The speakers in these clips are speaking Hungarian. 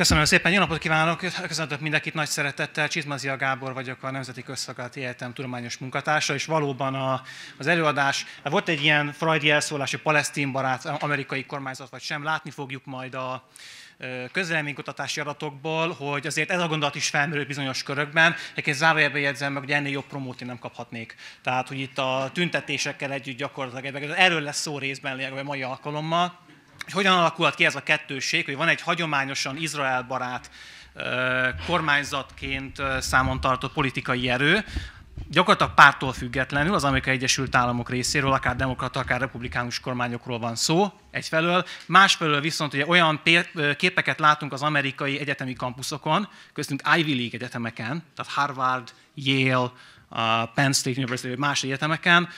Köszönöm szépen, jó napot kívánok! Köszöntök mindenkit nagy szeretettel. Csizmazia Gábor vagyok, a Nemzeti Közszolgálati Egyetem tudományos munkatársa, és valóban a, az előadás, hát volt egy ilyen freudi elszólás, hogy palesztin barát, amerikai kormányzat vagy sem, látni fogjuk majd a, közleménykutatási adatokból, hogy azért ez a gondolat is felmerül bizonyos körökben. Egyébként zárójelbe jegyzem meg, hogy ennél jobb promóti nem kaphatnék. Tehát, hogy itt a tüntetésekkel együtt gyakorlatilag erről lesz szó részben a mai alkalommal hogy hogyan alakulhat ki ez a kettőség, hogy van egy hagyományosan Izrael barát kormányzatként számon tartott politikai erő, gyakorlatilag pártól függetlenül az Amerikai Egyesült Államok részéről, akár demokrata, akár republikánus kormányokról van szó egyfelől, másfelől viszont ugye olyan képeket látunk az amerikai egyetemi kampuszokon, köztünk Ivy League egyetemeken, tehát Harvard, Yale, a Penn State University, vagy más egyetemeken,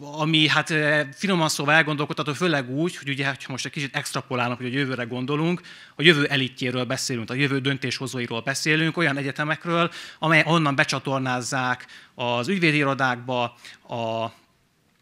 ami hát finoman szóval elgondolkodható, főleg úgy, hogy ugye, ha most egy kicsit extrapolálunk, hogy a jövőre gondolunk, a jövő elitjéről beszélünk, a jövő döntéshozóiról beszélünk, olyan egyetemekről, amely onnan becsatornázzák az ügyvédirodákba, a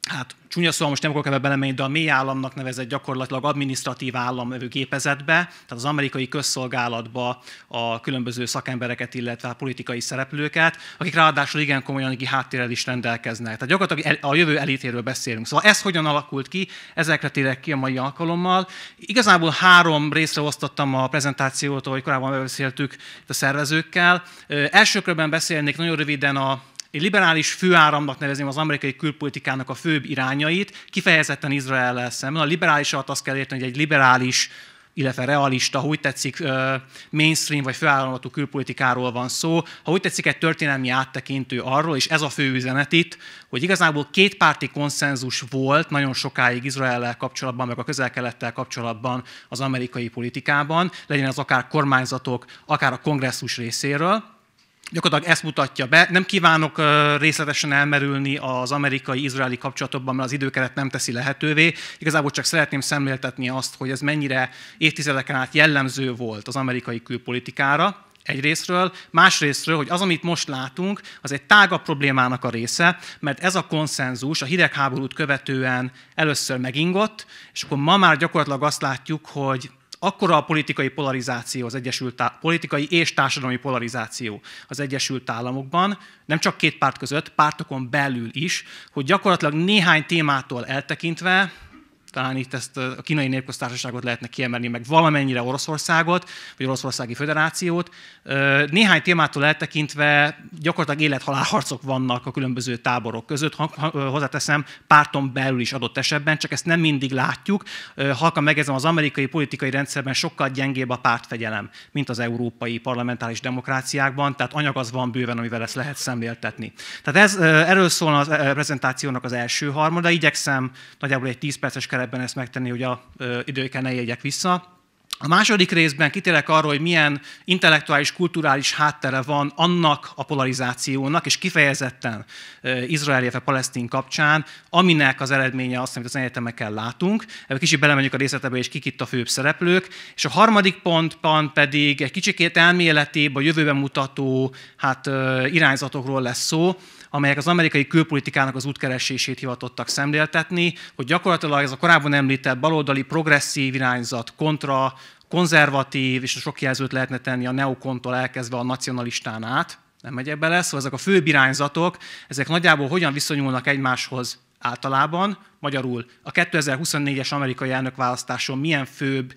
hát csúnya szóval most nem akarok ebbe belemenni, de a mély államnak nevezett gyakorlatilag adminisztratív állam gépezetbe, tehát az amerikai közszolgálatba a különböző szakembereket, illetve a politikai szereplőket, akik ráadásul igen komolyan anyagi háttérrel is rendelkeznek. Tehát gyakorlatilag a jövő elitéről beszélünk. Szóval ez hogyan alakult ki, ezekre térek ki a mai alkalommal. Igazából három részre osztottam a prezentációt, ahogy korábban beszéltük a szervezőkkel. Első körben beszélnék nagyon röviden a én liberális főáramnak nevezném az amerikai külpolitikának a főbb irányait, kifejezetten Izrael szemben. A liberális alatt azt kell érteni, hogy egy liberális illetve realista, ha úgy tetszik, mainstream vagy főállamatú külpolitikáról van szó, ha úgy tetszik, egy történelmi áttekintő arról, és ez a fő üzenet itt, hogy igazából kétpárti konszenzus volt nagyon sokáig izrael kapcsolatban, meg a közel-kelettel kapcsolatban az amerikai politikában, legyen az akár kormányzatok, akár a kongresszus részéről, gyakorlatilag ezt mutatja be. Nem kívánok részletesen elmerülni az amerikai-izraeli kapcsolatokban, mert az időkeret nem teszi lehetővé. Igazából csak szeretném szemléltetni azt, hogy ez mennyire évtizedeken át jellemző volt az amerikai külpolitikára, egyrésztről, másrésztről, hogy az, amit most látunk, az egy tágabb problémának a része, mert ez a konszenzus a hidegháborút követően először megingott, és akkor ma már gyakorlatilag azt látjuk, hogy akkora a politikai polarizáció, az Egyesült Á- politikai és társadalmi polarizáció az Egyesült Államokban, nem csak két párt között, pártokon belül is, hogy gyakorlatilag néhány témától eltekintve talán itt ezt a kínai népköztársaságot lehetne kiemelni, meg valamennyire Oroszországot, vagy Oroszországi Föderációt. Néhány témától eltekintve gyakorlatilag élethalál harcok vannak a különböző táborok között, hozzáteszem párton belül is adott esetben, csak ezt nem mindig látjuk. Halkan megjegyzem, az amerikai politikai rendszerben sokkal gyengébb a pártfegyelem, mint az európai parlamentáris demokráciákban, tehát anyag az van bőven, amivel ezt lehet szemléltetni. Tehát ez, erről szól a prezentációnak az első harmada, igyekszem nagyjából egy 10 perces keretben ebben ezt megtenni, hogy a időkkel ne vissza. A második részben kitérek arról, hogy milyen intellektuális, kulturális háttere van annak a polarizációnak, és kifejezetten Izrael, illetve Palesztin kapcsán, aminek az eredménye az, amit az egyetemekkel látunk. Ebből kicsit belemegyünk a részletebe, és kik itt a főbb szereplők. És a harmadik pontban pedig egy kicsikét elméletébb, a jövőben mutató hát, irányzatokról lesz szó, amelyek az amerikai külpolitikának az útkeresését hivatottak szemléltetni, hogy gyakorlatilag ez a korábban említett baloldali progresszív irányzat kontra konzervatív, és a sok jelzőt lehetne tenni a neokontól elkezdve a nacionalistán át, nem megyek bele, szóval ezek a fő irányzatok, ezek nagyjából hogyan viszonyulnak egymáshoz általában, magyarul a 2024-es amerikai elnökválasztáson milyen főbb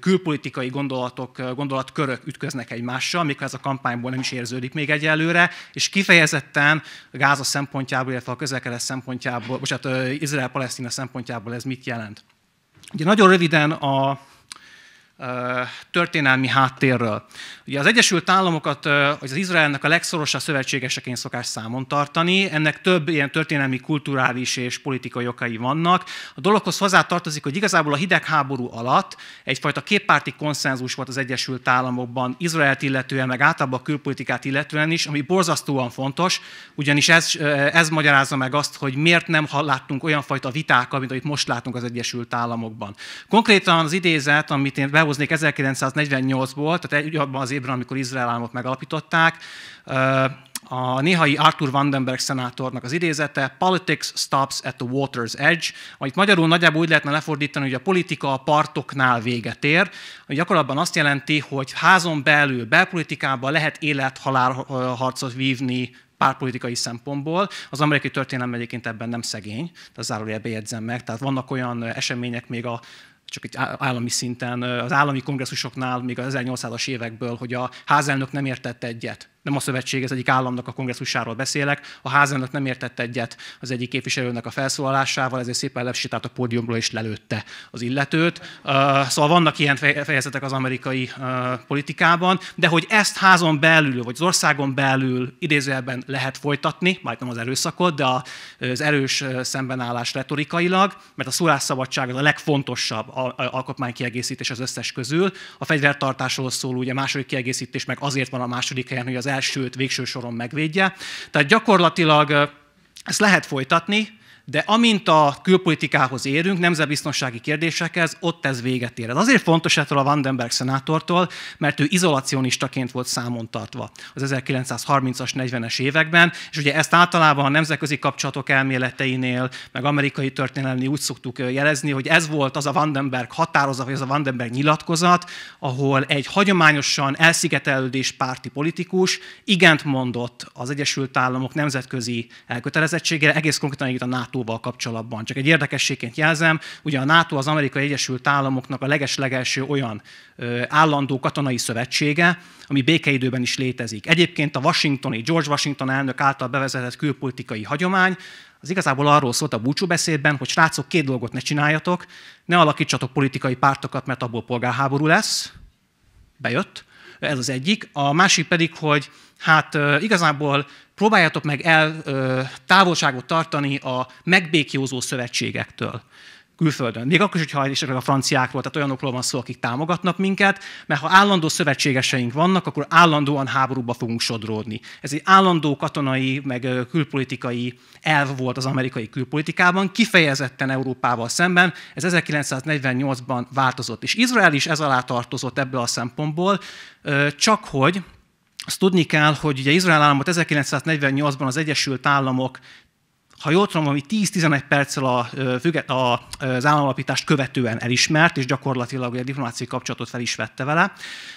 külpolitikai gondolatok, gondolatkörök ütköznek egymással, mikor ez a kampányból nem is érződik még egyelőre, és kifejezetten Gáza szempontjából, illetve a közelkelet szempontjából, bocsánat, Izrael-Palesztina szempontjából ez mit jelent. Ugye nagyon röviden a történelmi háttérről. Ugye az Egyesült Államokat, az Izraelnek a legszorosabb szövetségeseként szokás számon tartani, ennek több ilyen történelmi, kulturális és politikai okai vannak. A dologhoz tartozik, hogy igazából a hidegháború alatt egyfajta képpárti konszenzus volt az Egyesült Államokban, Izraelt illetően, meg általában a külpolitikát illetően is, ami borzasztóan fontos, ugyanis ez, ez magyarázza meg azt, hogy miért nem láttunk olyan fajta vitákat, mint amit most látunk az Egyesült Államokban. Konkrétan az idézet, amit én be visszahoznék 1948-ból, tehát egy, abban az évben, amikor Izrael államot megalapították, a néhai Arthur Vandenberg szenátornak az idézete, Politics stops at the water's edge, amit magyarul nagyjából úgy lehetne lefordítani, hogy a politika a partoknál véget ér, ami gyakorlatban azt jelenti, hogy házon belül, belpolitikában lehet élet-halál harcot vívni párpolitikai szempontból. Az amerikai történelem egyébként ebben nem szegény, tehát zárójelbe jegyzem meg. Tehát vannak olyan események még a csak itt állami szinten, az állami kongresszusoknál még az 1800-as évekből, hogy a házelnök nem értett egyet nem a szövetség, ez egyik államnak a kongresszusáról beszélek. A házelnök nem értett egyet az egyik képviselőnek a felszólalásával, ezért szépen lepsitált a pódiumról és lelőtte az illetőt. Szóval vannak ilyen fejezetek az amerikai politikában, de hogy ezt házon belül, vagy az országon belül idézőjelben lehet folytatni, majd nem az erőszakot, de az erős szembenállás retorikailag, mert a szólásszabadság az a legfontosabb alkotmánykiegészítés az összes közül. A fegyvertartásról szól, ugye a második kiegészítés meg azért van a második helyen, hogy az sőt végső soron megvédje. Tehát gyakorlatilag ezt lehet folytatni, de amint a külpolitikához érünk, nemzetbiztonsági kérdésekhez, ott ez véget ér. Ez azért fontos ettől a Vandenberg szenátortól, mert ő izolacionistaként volt számon tartva az 1930-as, 40-es években, és ugye ezt általában a nemzetközi kapcsolatok elméleteinél, meg amerikai történelmi úgy szoktuk jelezni, hogy ez volt az a Vandenberg határozat, vagy az a Vandenberg nyilatkozat, ahol egy hagyományosan elszigetelődés párti politikus igent mondott az Egyesült Államok nemzetközi elkötelezettségére, egész konkrétan a NATO NATO-val kapcsolatban. Csak egy érdekességként jelzem, ugye a NATO az Amerikai Egyesült Államoknak a legeslegelső olyan ö, állandó katonai szövetsége, ami békeidőben is létezik. Egyébként a washingtoni, George Washington elnök által bevezetett külpolitikai hagyomány, az igazából arról szólt a búcsúbeszédben, hogy srácok, két dolgot ne csináljatok, ne alakítsatok politikai pártokat, mert abból polgárháború lesz, bejött, ez az egyik. A másik pedig, hogy hát igazából próbáljátok meg el távolságot tartani a megbékjózó szövetségektől külföldön. Még akkor is, hogyha esetleg a franciákról, tehát olyanokról van szó, akik támogatnak minket, mert ha állandó szövetségeseink vannak, akkor állandóan háborúba fogunk sodródni. Ez egy állandó katonai, meg külpolitikai elv volt az amerikai külpolitikában, kifejezetten Európával szemben. Ez 1948-ban változott, és Izrael is ez alá tartozott ebből a szempontból, csak hogy azt tudni kell, hogy ugye Izrael államot 1948-ban az Egyesült Államok ha jól tudom, ami 10-11 perccel a, a, az államalapítást követően elismert, és gyakorlatilag a diplomáciai kapcsolatot fel is vette vele.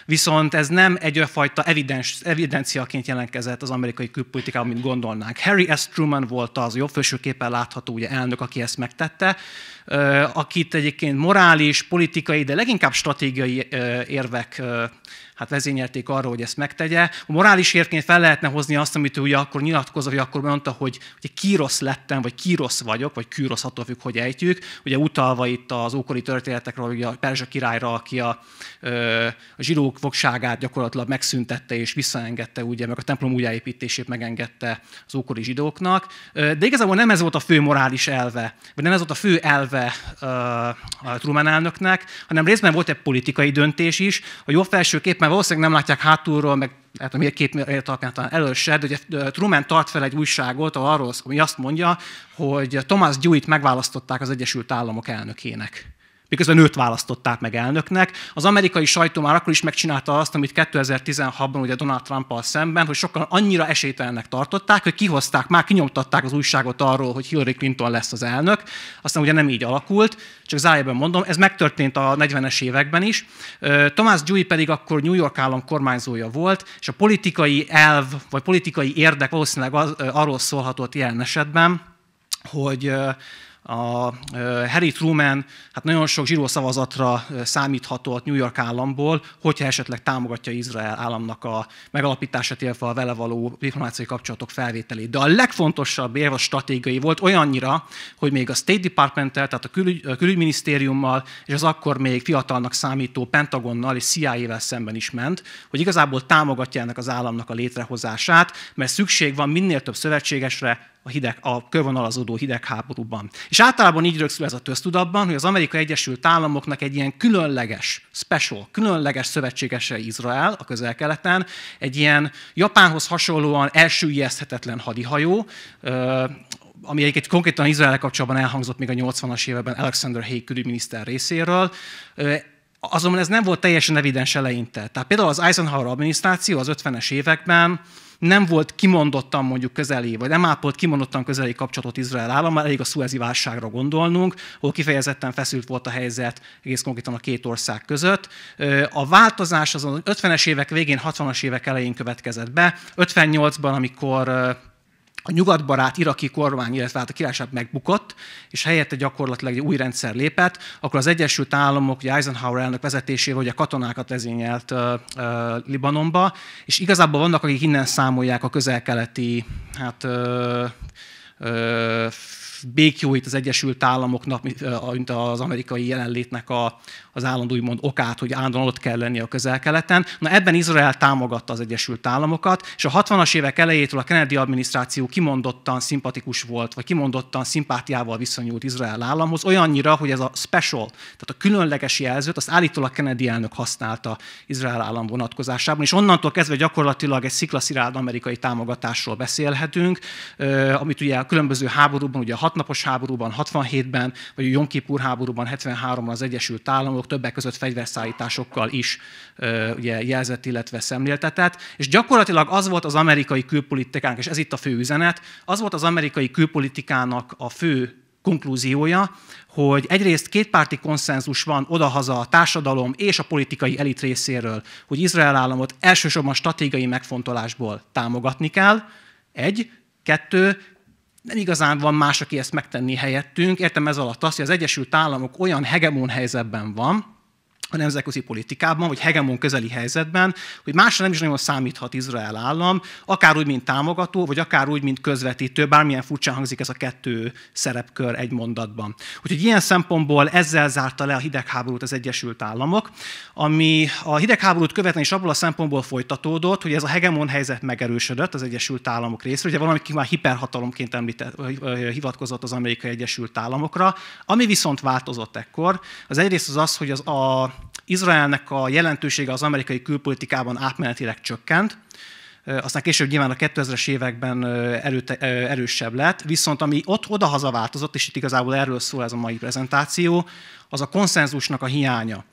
Viszont ez nem egyfajta evidens, evidenciaként jelentkezett az amerikai külpolitikában, mint gondolnánk. Harry S. Truman volt az jobb fősőképpen látható ugye, elnök, aki ezt megtette, akit egyébként morális, politikai, de leginkább stratégiai érvek hát vezényelték arra, hogy ezt megtegye. A morális érként fel lehetne hozni azt, amit ő ugye akkor nyilatkozott, hogy akkor mondta, hogy hogy kírosz lettem, vagy kírosz vagyok, vagy kírosz, attól függ, hogy ejtjük. Ugye utalva itt az ókori történetekről, ugye a Perzsa királyra, aki a, a zsidók fogságát gyakorlatilag megszüntette és visszaengedte, ugye, meg a templom újjáépítését megengedte az ókori zsidóknak. De igazából nem ez volt a fő morális elve, vagy nem ez volt a fő elve a Truman elnöknek, hanem részben volt egy politikai döntés is. A jobb felső kép már valószínűleg nem látják hátulról, meg lehet, hogy két méret alapján talán elől se, de ugye Truman tart fel egy újságot, arról, ami azt mondja, hogy Thomas Dewey-t megválasztották az Egyesült Államok elnökének miközben őt választották meg elnöknek. Az amerikai sajtó már akkor is megcsinálta azt, amit 2016-ban ugye Donald trump szemben, hogy sokan annyira esélytelennek tartották, hogy kihozták, már kinyomtatták az újságot arról, hogy Hillary Clinton lesz az elnök. Aztán ugye nem így alakult, csak zájában mondom, ez megtörtént a 40-es években is. Thomas Dewey pedig akkor New York állam kormányzója volt, és a politikai elv, vagy politikai érdek valószínűleg az, arról szólhatott ilyen esetben, hogy a Harry Truman hát nagyon sok zsíró szavazatra számíthatott New York államból, hogyha esetleg támogatja Izrael államnak a megalapítását, illetve a vele való diplomáciai kapcsolatok felvételét. De a legfontosabb érve a stratégiai volt olyannyira, hogy még a State Department-tel, tehát a, külügy, a külügyminisztériummal és az akkor még fiatalnak számító Pentagonnal és CIA-vel szemben is ment, hogy igazából támogatja ennek az államnak a létrehozását, mert szükség van minél több szövetségesre, a, hideg, a körvonalazódó hidegháborúban. És általában így rögzül ez a köztudatban, hogy az Amerikai Egyesült Államoknak egy ilyen különleges, special, különleges szövetségese Izrael a közel-keleten, egy ilyen Japánhoz hasonlóan elsüllyeszthetetlen hadihajó, ami egyébként konkrétan Izrael kapcsolatban elhangzott még a 80-as években Alexander Haig külügyminiszter részéről, azonban ez nem volt teljesen evidens eleinte. Tehát például az Eisenhower adminisztráció az 50-es években nem volt kimondottan mondjuk közeli, vagy nem ápolt kimondottan közeli kapcsolatot Izrael állam, elég a szuezi válságra gondolnunk, ahol kifejezetten feszült volt a helyzet egész konkrétan a két ország között. A változás az 50-es évek végén, 60-as évek elején következett be. 58-ban, amikor a nyugatbarát iraki kormány, illetve hát a királyság megbukott, és helyette gyakorlatilag egy új rendszer lépett, akkor az Egyesült Államok, ugye Eisenhower elnök vezetésével ugye katonákat vezényelt uh, uh, Libanonba, és igazából vannak, akik innen számolják a közel-keleti hát, uh, uh, békjóit az Egyesült Államoknak, mint az amerikai jelenlétnek a, az állandó úgymond okát, hogy állandóan ott kell lenni a közel-keleten. Na ebben Izrael támogatta az Egyesült Államokat, és a 60-as évek elejétől a Kennedy adminisztráció kimondottan szimpatikus volt, vagy kimondottan szimpátiával viszonyult Izrael államhoz, olyannyira, hogy ez a special, tehát a különleges jelzőt, azt állítólag Kennedy elnök használta Izrael állam vonatkozásában, és onnantól kezdve gyakorlatilag egy sziklaszilárd amerikai támogatásról beszélhetünk, amit ugye a különböző háborúban, ugye a hatnapos háborúban, 67-ben, vagy a Jomkipur háborúban, 73-ban az Egyesült Államok többek között fegyverszállításokkal is ugye, jelzett, illetve szemléltetett. És gyakorlatilag az volt az amerikai külpolitikának, és ez itt a fő üzenet, az volt az amerikai külpolitikának a fő konklúziója, hogy egyrészt kétpárti konszenzus van odahaza a társadalom és a politikai elit részéről, hogy Izrael államot elsősorban stratégiai megfontolásból támogatni kell, egy, kettő, nem igazán van más, aki ezt megtenni helyettünk. Értem ez alatt azt, hogy az Egyesült Államok olyan hegemon helyzetben van, a nemzetközi politikában, vagy hegemon közeli helyzetben, hogy másra nem is nagyon számíthat Izrael állam, akár úgy, mint támogató, vagy akár úgy, mint közvetítő, bármilyen furcsa hangzik ez a kettő szerepkör egy mondatban. Úgyhogy ilyen szempontból ezzel zárta le a hidegháborút az Egyesült Államok, ami a hidegháborút követően is abból a szempontból folytatódott, hogy ez a hegemon helyzet megerősödött az Egyesült Államok részéről, ugye valami már hiperhatalomként említett, hivatkozott az Amerikai Egyesült Államokra, ami viszont változott ekkor, az egyrészt az az, hogy az a Izraelnek a jelentősége az amerikai külpolitikában átmenetileg csökkent, aztán később nyilván a 2000-es években erőte, erősebb lett, viszont ami ott oda változott, és itt igazából erről szól ez a mai prezentáció, az a konszenzusnak a hiánya.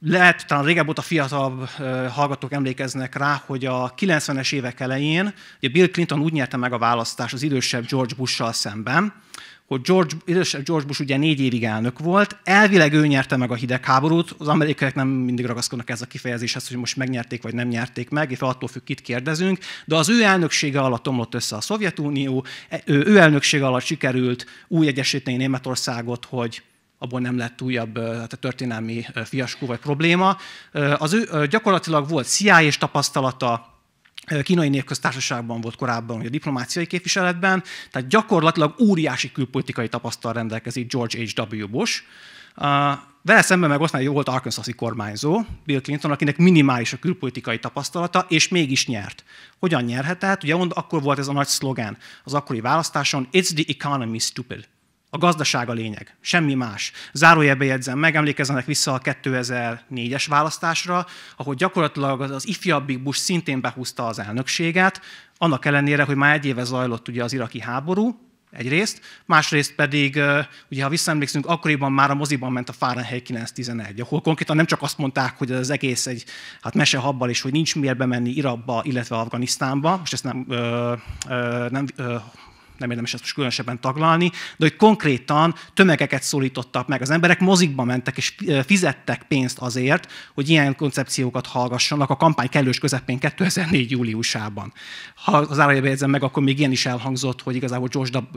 Lehet, talán régebb óta fiatal hallgatók emlékeznek rá, hogy a 90-es évek elején ugye Bill Clinton úgy nyerte meg a választást az idősebb George Bush-sal szemben, hogy George, George Bush ugye négy évig elnök volt, elvileg ő nyerte meg a hidegháborút, az amerikaiak nem mindig ragaszkodnak ez a kifejezéshez, hogy most megnyerték vagy nem nyerték meg, és attól függ, kit kérdezünk, de az ő elnöksége alatt omlott össze a Szovjetunió, e, ő elnöksége alatt sikerült új egyesíteni Németországot, hogy abból nem lett újabb tehát történelmi fiaskó vagy probléma. Az ő gyakorlatilag volt CIA és tapasztalata, kínai népköztársaságban volt korábban, a diplomáciai képviseletben, tehát gyakorlatilag óriási külpolitikai tapasztal rendelkezik George H.W. Bush. Vele szemben meg aztán jó volt arkansas kormányzó, Bill Clinton, akinek minimális a külpolitikai tapasztalata, és mégis nyert. Hogyan nyerhetett? Ugye mond, akkor volt ez a nagy szlogán az akkori választáson, It's the economy stupid. A gazdaság a lényeg, semmi más. Zárójelbe jegyzem, megemlékezzenek vissza a 2004-es választásra, ahol gyakorlatilag az ifjabbik Bush szintén behúzta az elnökséget, annak ellenére, hogy már egy éve zajlott ugye az iraki háború, egyrészt, másrészt pedig, ugye ha visszaemlékszünk, akkoriban már a moziban ment a Fahrenheit 911, ahol konkrétan nem csak azt mondták, hogy az egész egy hát mesehabbal, és hogy nincs miért bemenni Irakba, illetve Afganisztánba, most ezt nem, ö, ö, nem ö, nem érdemes ezt most különösebben taglalni, de hogy konkrétan tömegeket szólítottak meg. Az emberek mozikba mentek és eh, fizettek pénzt azért, hogy ilyen koncepciókat hallgassanak a kampány kellős közepén 2004. júliusában. Ha az érzem meg, akkor még ilyen is elhangzott, hogy igazából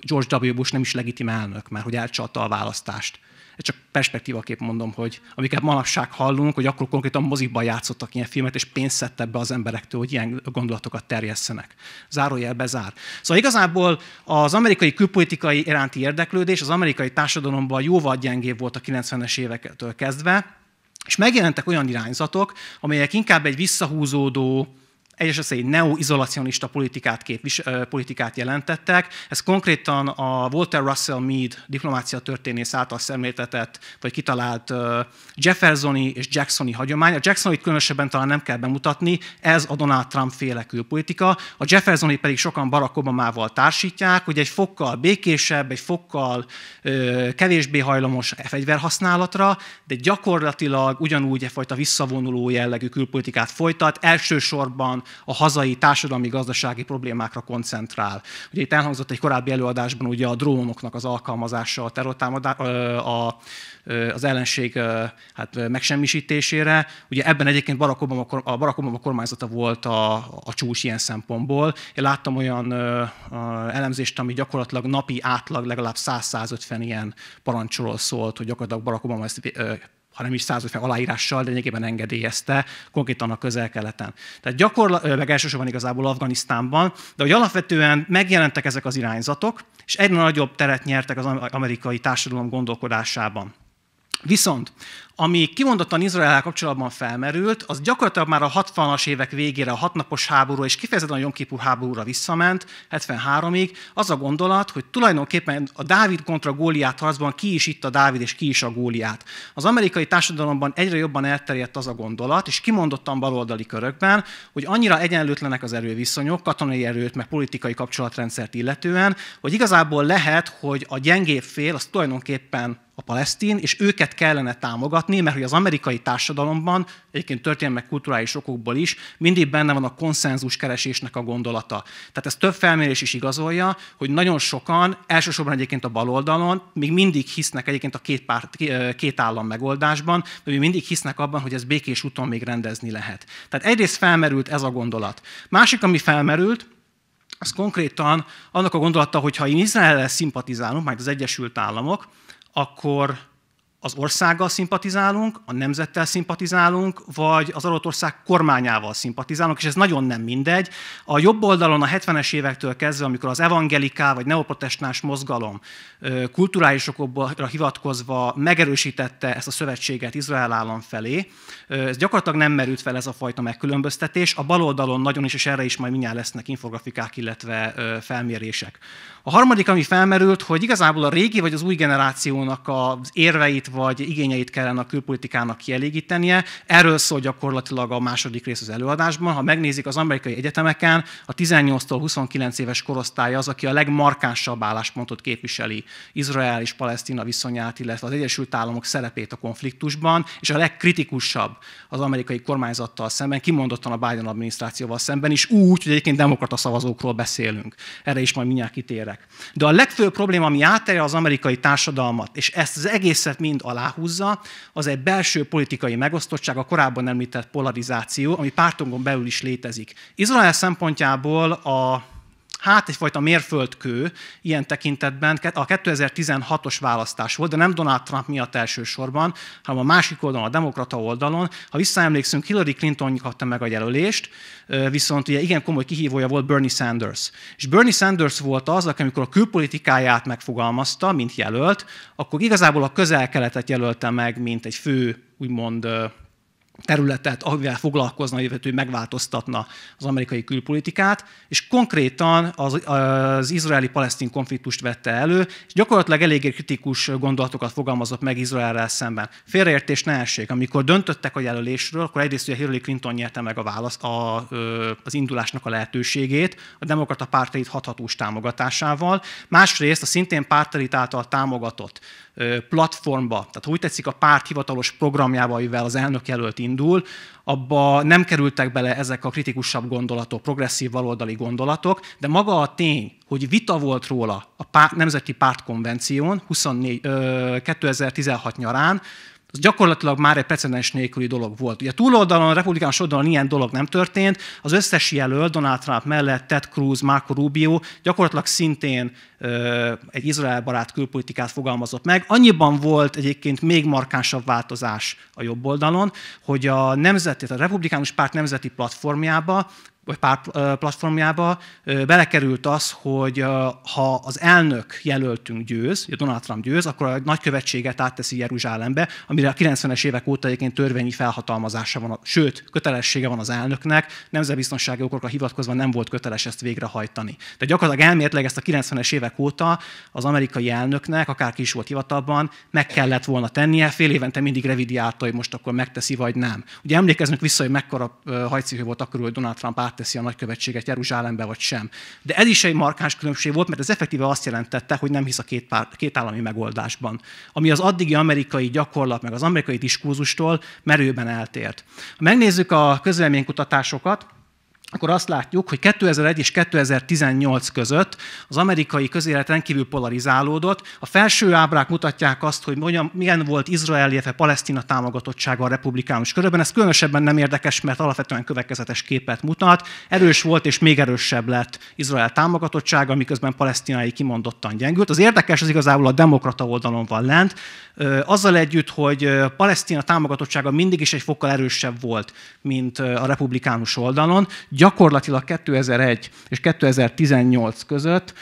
George W. Bush nem is legitim elnök, mert hogy elcsalta a választást. Ez csak perspektívaképp mondom, hogy amiket manapság hallunk, hogy akkor konkrétan mozikban játszottak ilyen filmet, és pénzt szedtek be az emberektől, hogy ilyen gondolatokat terjesszenek. Zárójel bezár. Szóval igazából az amerikai külpolitikai iránti érdeklődés az amerikai társadalomban jóval gyengébb volt a 90-es évektől kezdve, és megjelentek olyan irányzatok, amelyek inkább egy visszahúzódó, egyesek szerint neoizolacionista politikát, képvis, politikát jelentettek. Ez konkrétan a Walter Russell Mead diplomácia történész által szemléltetett, vagy kitalált Jeffersoni és Jacksoni hagyomány. A Jacksonit különösebben talán nem kell bemutatni, ez a Donald Trump féle külpolitika. A Jeffersoni pedig sokan Barack Obama Obama-val társítják, hogy egy fokkal békésebb, egy fokkal ö, kevésbé hajlamos fegyverhasználatra, de gyakorlatilag ugyanúgy egyfajta visszavonuló jellegű külpolitikát folytat, elsősorban a hazai társadalmi gazdasági problémákra koncentrál. Ugye itt elhangzott egy korábbi előadásban ugye a drónoknak az alkalmazása a a, az ellenség hát megsemmisítésére. Ugye ebben egyébként Barack Obama, a Barack Obama kormányzata volt a, a csúcs ilyen szempontból. Én láttam olyan elemzést, ami gyakorlatilag napi átlag legalább 100-150 ilyen parancsról szólt, hogy gyakorlatilag Barack Obama ezt hanem is 150 aláírással, de lényegében engedélyezte, konkrétan a közel-keleten. Tehát gyakorlatilag, meg elsősorban igazából Afganisztánban, de hogy alapvetően megjelentek ezek az irányzatok, és egyre nagyobb teret nyertek az amerikai társadalom gondolkodásában. Viszont ami kimondottan Izrael kapcsolatban felmerült, az gyakorlatilag már a 60-as évek végére a hatnapos háború és kifejezetten a Jomkipú háborúra visszament, 73-ig, az a gondolat, hogy tulajdonképpen a Dávid kontra Góliát harcban ki is itt a Dávid és ki is a Góliát. Az amerikai társadalomban egyre jobban elterjedt az a gondolat, és kimondottan baloldali körökben, hogy annyira egyenlőtlenek az erőviszonyok, katonai erőt, meg politikai kapcsolatrendszert illetően, hogy igazából lehet, hogy a gyengébb fél az tulajdonképpen a palesztin, és őket kellene támogatni, mutatni, mert hogy az amerikai társadalomban, egyébként történelmek kulturális okokból is, mindig benne van a konszenzus keresésnek a gondolata. Tehát ez több felmérés is igazolja, hogy nagyon sokan, elsősorban egyébként a baloldalon, még mindig hisznek egyébként a két, pár, két állam megoldásban, de még mindig hisznek abban, hogy ez békés úton még rendezni lehet. Tehát egyrészt felmerült ez a gondolat. Másik, ami felmerült, az konkrétan annak a gondolata, hogy ha én Izrael szimpatizálunk, majd az Egyesült Államok, akkor az országgal szimpatizálunk, a nemzettel szimpatizálunk, vagy az adott ország kormányával szimpatizálunk, és ez nagyon nem mindegy. A jobb oldalon a 70-es évektől kezdve, amikor az evangeliká vagy neoprotestáns mozgalom kulturális okokra hivatkozva megerősítette ezt a szövetséget Izrael állam felé, ez gyakorlatilag nem merült fel ez a fajta megkülönböztetés. A bal oldalon nagyon is, és erre is majd mindjárt lesznek infografikák, illetve felmérések. A harmadik, ami felmerült, hogy igazából a régi vagy az új generációnak az érveit vagy igényeit kellene a külpolitikának kielégítenie. Erről szól gyakorlatilag a második rész az előadásban. Ha megnézik az amerikai egyetemeken, a 18-tól 29 éves korosztály az, aki a legmarkánsabb álláspontot képviseli Izrael és Palesztina viszonyát, illetve az Egyesült Államok szerepét a konfliktusban, és a legkritikusabb az amerikai kormányzattal szemben, kimondottan a Biden adminisztrációval szemben is, úgy, hogy egyébként demokrata szavazókról beszélünk. Erre is majd mindjárt kitérek. De a legfőbb probléma, ami átterje az amerikai társadalmat, és ezt az egészet mind mind aláhúzza, az egy belső politikai megosztottság, a korábban említett polarizáció, ami pártunkon belül is létezik. Izrael szempontjából a hát egyfajta mérföldkő ilyen tekintetben a 2016-os választás volt, de nem Donald Trump miatt elsősorban, hanem a másik oldalon, a demokrata oldalon. Ha visszaemlékszünk, Hillary Clinton kapta meg a jelölést, viszont ugye igen komoly kihívója volt Bernie Sanders. És Bernie Sanders volt az, aki amikor a külpolitikáját megfogalmazta, mint jelölt, akkor igazából a közel-keletet jelölte meg, mint egy fő úgymond területet, amivel foglalkozna, illetve megváltoztatna az amerikai külpolitikát, és konkrétan az, az izraeli-palesztin konfliktust vette elő, és gyakorlatilag eléggé kritikus gondolatokat fogalmazott meg Izraelrel szemben. Félreértés ne essék. Amikor döntöttek a jelölésről, akkor egyrészt ugye Hillary Clinton nyerte meg a válasz, a, az indulásnak a lehetőségét, a demokrata pártelit hathatós támogatásával, másrészt a szintén pártelit által támogatott platformba, tehát ha úgy tetszik a párt hivatalos programjába, amivel az elnök jelölt indul, abba nem kerültek bele ezek a kritikusabb gondolatok, progresszív baloldali gondolatok, de maga a tény, hogy vita volt róla a párt, Nemzeti Pártkonvención 24, ö, 2016 nyarán, az gyakorlatilag már egy precedens nélküli dolog volt. Ugye a túloldalon, a republikánus oldalon ilyen dolog nem történt, az összes jelölt, Donald Trump mellett, Ted Cruz, Marco Rubio gyakorlatilag szintén ö, egy izrael barát külpolitikát fogalmazott meg. Annyiban volt egyébként még markánsabb változás a jobb oldalon, hogy a nemzeti, a republikánus párt nemzeti platformjába vagy pár platformjába belekerült az, hogy ha az elnök jelöltünk győz, Donald Trump győz, akkor a nagykövetséget átteszi Jeruzsálembe, amire a 90-es évek óta egyébként törvényi felhatalmazása van, sőt, kötelessége van az elnöknek, nemzetbiztonsági okokra hivatkozva nem volt köteles ezt végrehajtani. De gyakorlatilag elméletileg ezt a 90-es évek óta az amerikai elnöknek, akár is volt hivatalban, meg kellett volna tennie, fél évente mindig revidiálta, hogy most akkor megteszi vagy nem. Ugye emlékezünk vissza, hogy mekkora hajcihő volt akkor, hogy Donald Trump átteszi a nagykövetséget Jeruzsálembe, vagy sem. De ez is egy markáns különbség volt, mert ez effektíve azt jelentette, hogy nem hisz a két, pár, két állami megoldásban, ami az addigi amerikai gyakorlat, meg az amerikai diskurzustól merőben eltért. Ha megnézzük a közleménykutatásokat, akkor azt látjuk, hogy 2001 és 2018 között az amerikai közélet rendkívül polarizálódott. A felső ábrák mutatják azt, hogy milyen volt Izrael, illetve Palesztina támogatottsága a republikánus körökben. Ez különösebben nem érdekes, mert alapvetően következetes képet mutat. Erős volt és még erősebb lett Izrael támogatottsága, miközben palesztinai kimondottan gyengült. Az érdekes az igazából a demokrata oldalon van lent, azzal együtt, hogy Palesztina támogatottsága mindig is egy fokkal erősebb volt, mint a republikánus oldalon gyakorlatilag 2001 és 2018 között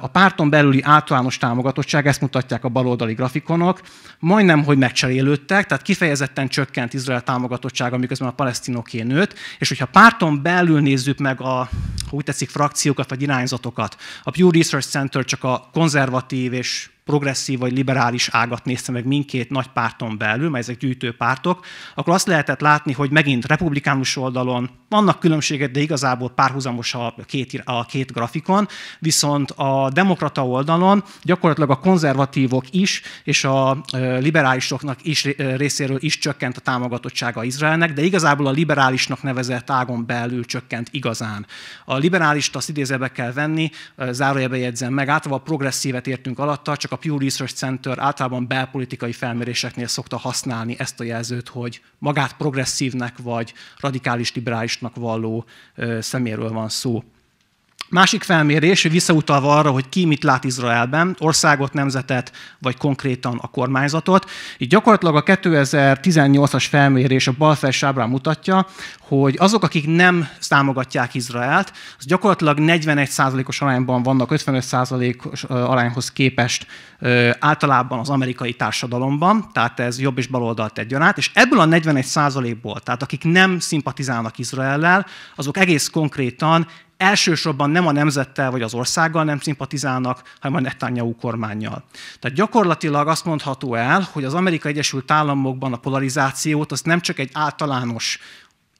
a párton belüli általános támogatottság, ezt mutatják a baloldali grafikonok, majdnem, hogy megcserélődtek, tehát kifejezetten csökkent Izrael támogatottsága, miközben a palesztinoké nőtt, és hogyha párton belül nézzük meg a, úgy tetszik, frakciókat vagy irányzatokat, a Pew Research Center csak a konzervatív és progresszív vagy liberális ágat nézte meg mindkét nagy párton belül, mert ezek pártok, akkor azt lehetett látni, hogy megint republikánus oldalon vannak különbségek, de igazából párhuzamos a két, a két grafikon, viszont a demokrata oldalon gyakorlatilag a konzervatívok is, és a liberálisoknak is részéről is csökkent a támogatottsága Izraelnek, de igazából a liberálisnak nevezett ágon belül csökkent igazán. A liberálist azt idézőbe kell venni, zárójelbe jegyzem meg, általában a progresszívet értünk alatta, csak a Pew Research Center általában belpolitikai felméréseknél szokta használni ezt a jelzőt, hogy magát progresszívnek vagy radikális liberálisnak valló szeméről van szó. Másik felmérés, visszautalva arra, hogy ki mit lát Izraelben, országot, nemzetet, vagy konkrétan a kormányzatot. Így gyakorlatilag a 2018-as felmérés a bal felső mutatja, hogy azok, akik nem támogatják Izraelt, az gyakorlatilag 41%-os arányban vannak 55%-os arányhoz képest általában az amerikai társadalomban, tehát ez jobb és baloldalt egyaránt, és ebből a 41%-ból, tehát akik nem szimpatizálnak Izraellel, azok egész konkrétan elsősorban nem a nemzettel vagy az országgal nem szimpatizálnak, hanem a Netanyahu kormányjal. Tehát gyakorlatilag azt mondható el, hogy az Amerikai Egyesült Államokban a polarizációt az nem csak egy általános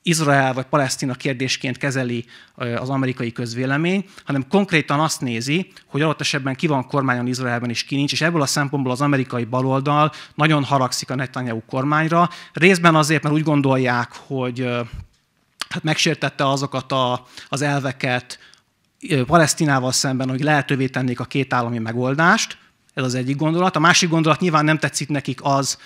Izrael vagy Palesztina kérdésként kezeli az amerikai közvélemény, hanem konkrétan azt nézi, hogy adott esetben ki van kormányon Izraelben is ki nincs, és ebből a szempontból az amerikai baloldal nagyon haragszik a Netanyahu kormányra, részben azért, mert úgy gondolják, hogy tehát megsértette azokat a, az elveket Palesztinával szemben, hogy lehetővé tennék a két állami megoldást, ez az egyik gondolat. A másik gondolat nyilván nem tetszik nekik az,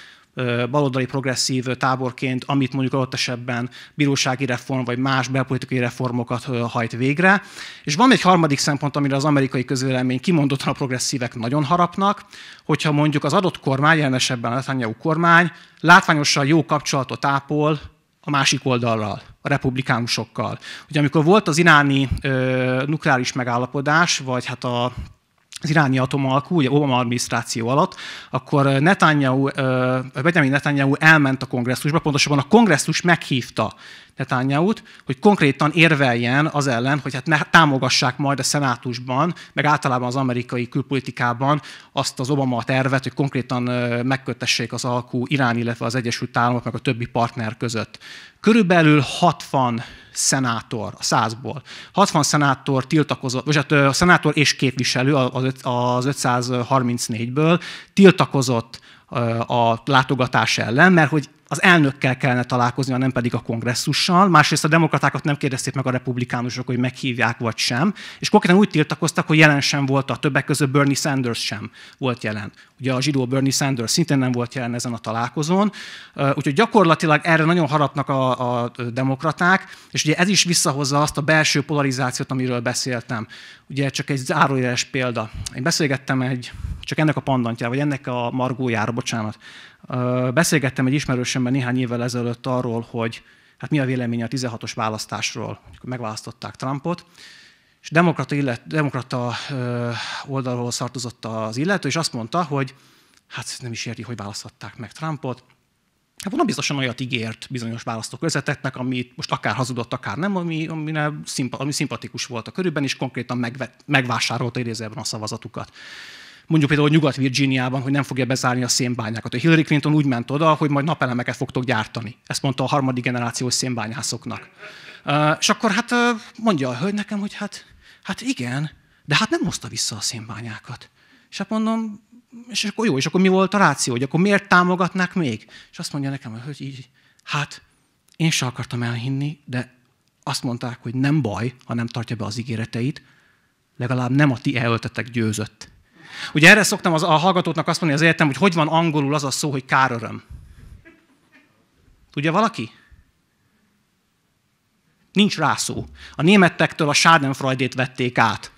baloldali progresszív táborként, amit mondjuk adott esetben bírósági reform vagy más belpolitikai reformokat hajt végre. És van egy harmadik szempont, amire az amerikai közvélemény kimondottan a progresszívek nagyon harapnak, hogyha mondjuk az adott kormány, jelen esetben a Netanyahu kormány látványosan jó kapcsolatot ápol a másik oldalral a republikánusokkal. Ugye amikor volt az iráni ö, nukleáris megállapodás, vagy hát a az iráni atomalkú, ugye Obama adminisztráció alatt, akkor Netanyahu, Benjamin Netanyahu elment a kongresszusba, pontosabban a kongresszus meghívta Netanyahu-t, hogy konkrétan érveljen az ellen, hogy hát ne támogassák majd a szenátusban, meg általában az amerikai külpolitikában azt az Obama tervet, hogy konkrétan megkötessék az alkú Irán, illetve az Egyesült Államok, meg a többi partner között. Körülbelül 60 szenátor, a százból. 60 szenátor tiltakozott, vagy hát a szenátor és képviselő az 534-ből tiltakozott a látogatás ellen, mert hogy az elnökkel kellene találkozni, hanem pedig a kongresszussal. Másrészt a demokratákat nem kérdezték meg a republikánusok, hogy meghívják vagy sem. És konkrétan úgy tiltakoztak, hogy jelen sem volt a többek között Bernie Sanders sem volt jelen. Ugye a zsidó Bernie Sanders szintén nem volt jelen ezen a találkozón. Úgyhogy gyakorlatilag erre nagyon harapnak a, a demokraták, és ugye ez is visszahozza azt a belső polarizációt, amiről beszéltem. Ugye csak egy zárójeles példa. Én beszélgettem egy, csak ennek a pandantjára, vagy ennek a margójára, bocsánat, Beszélgettem egy ismerősömmel néhány évvel ezelőtt arról, hogy hát mi a véleménye a 16-os választásról, amikor megválasztották Trumpot, és demokrata, illet, demokrata oldalról szartozott az illető, és azt mondta, hogy hát nem is érti, hogy választották meg Trumpot, Hát volna biztosan olyat ígért bizonyos választókörzeteknek, amit most akár hazudott, akár nem, ami, amine szimpa, ami szimpatikus volt a körülben, és konkrétan megve, megvásárolta idézőben a szavazatukat mondjuk például Nyugat-Virginiában, hogy nem fogja bezárni a szénbányákat. A Hillary Clinton úgy ment oda, hogy majd napelemeket fogtok gyártani. Ezt mondta a harmadik generációs szénbányászoknak. Uh, és akkor hát uh, mondja a hölgy nekem, hogy hát, hát igen, de hát nem hozta vissza a szénbányákat. És hát mondom, és akkor jó, és akkor mi volt a ráció, hogy akkor miért támogatnák még? És azt mondja nekem, hogy így, hát én se akartam elhinni, de azt mondták, hogy nem baj, ha nem tartja be az ígéreteit, legalább nem a ti elöltetek győzött. Ugye erre szoktam az, a hallgatóknak azt mondani az egyetem, hogy hogy van angolul az a szó, hogy öröm. Tudja valaki? Nincs rá szó. A németektől a Schadenfreudét vették át.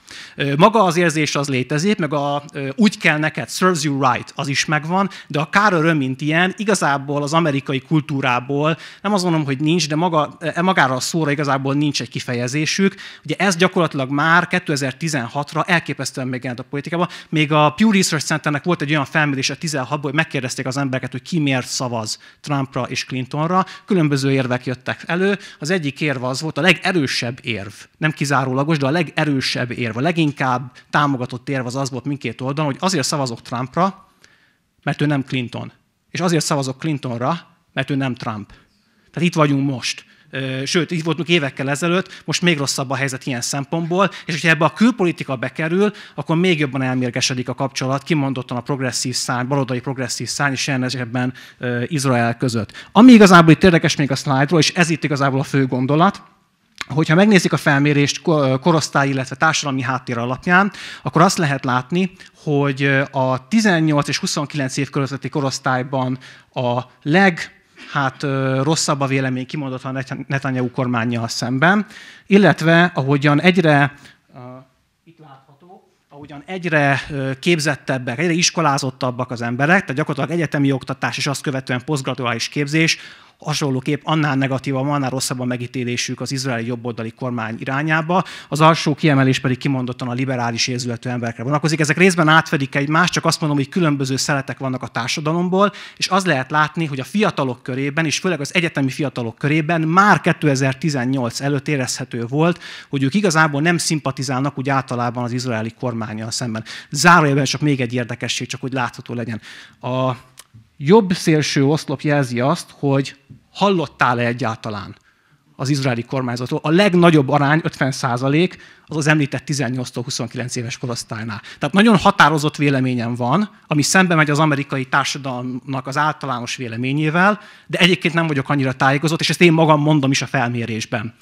Maga az érzés az létezik, meg a úgy kell neked, serves you right, az is megvan, de a kár öröm, mint ilyen, igazából az amerikai kultúrából, nem azt mondom, hogy nincs, de maga, e, magára a szóra igazából nincs egy kifejezésük. Ugye ez gyakorlatilag már 2016-ra elképesztően megjelent a politikában. Még a Pew Research Centernek volt egy olyan felmérése 16-ból, hogy megkérdezték az embereket, hogy ki miért szavaz Trumpra és Clintonra. Különböző érvek jöttek elő. Az egyik érv az volt a legerősebb érv, nem kizárólagos, de a legerősebb érv, a legény leginkább támogatott érv az az volt mindkét oldalon, hogy azért szavazok Trumpra, mert ő nem Clinton. És azért szavazok Clintonra, mert ő nem Trump. Tehát itt vagyunk most. Sőt, itt voltunk évekkel ezelőtt, most még rosszabb a helyzet ilyen szempontból, és hogyha ebbe a külpolitika bekerül, akkor még jobban elmérgesedik a kapcsolat, kimondottan a progresszív szárny, baloldali progresszív szárny, és jelen esetben Izrael között. Ami igazából itt érdekes még a szlájdról, és ez itt igazából a fő gondolat, hogyha megnézik a felmérést korosztály, illetve társadalmi háttér alapján, akkor azt lehet látni, hogy a 18 és 29 év közötti korosztályban a leg hát rosszabb a vélemény a Netanyahu kormányjal szemben, illetve ahogyan egyre itt látható, ahogyan egyre képzettebbek, egyre iskolázottabbak az emberek, tehát gyakorlatilag egyetemi oktatás és azt követően posztgraduális képzés hasonlóképp annál negatívabb, annál rosszabb a megítélésük az izraeli jobboldali kormány irányába, az alsó kiemelés pedig kimondottan a liberális érzületű emberekre vonatkozik. Ezek részben átfedik egymást, csak azt mondom, hogy különböző szeletek vannak a társadalomból, és az lehet látni, hogy a fiatalok körében, és főleg az egyetemi fiatalok körében már 2018 előtt érezhető volt, hogy ők igazából nem szimpatizálnak úgy általában az izraeli kormányjal szemben. Zárójelben csak még egy érdekesség, csak hogy látható legyen. A jobb szélső oszlop jelzi azt, hogy hallottál-e egyáltalán az izraeli kormányzatról. A legnagyobb arány, 50 százalék, az az említett 18-29 éves korosztálynál. Tehát nagyon határozott véleményem van, ami szembe megy az amerikai társadalomnak az általános véleményével, de egyébként nem vagyok annyira tájékozott, és ezt én magam mondom is a felmérésben.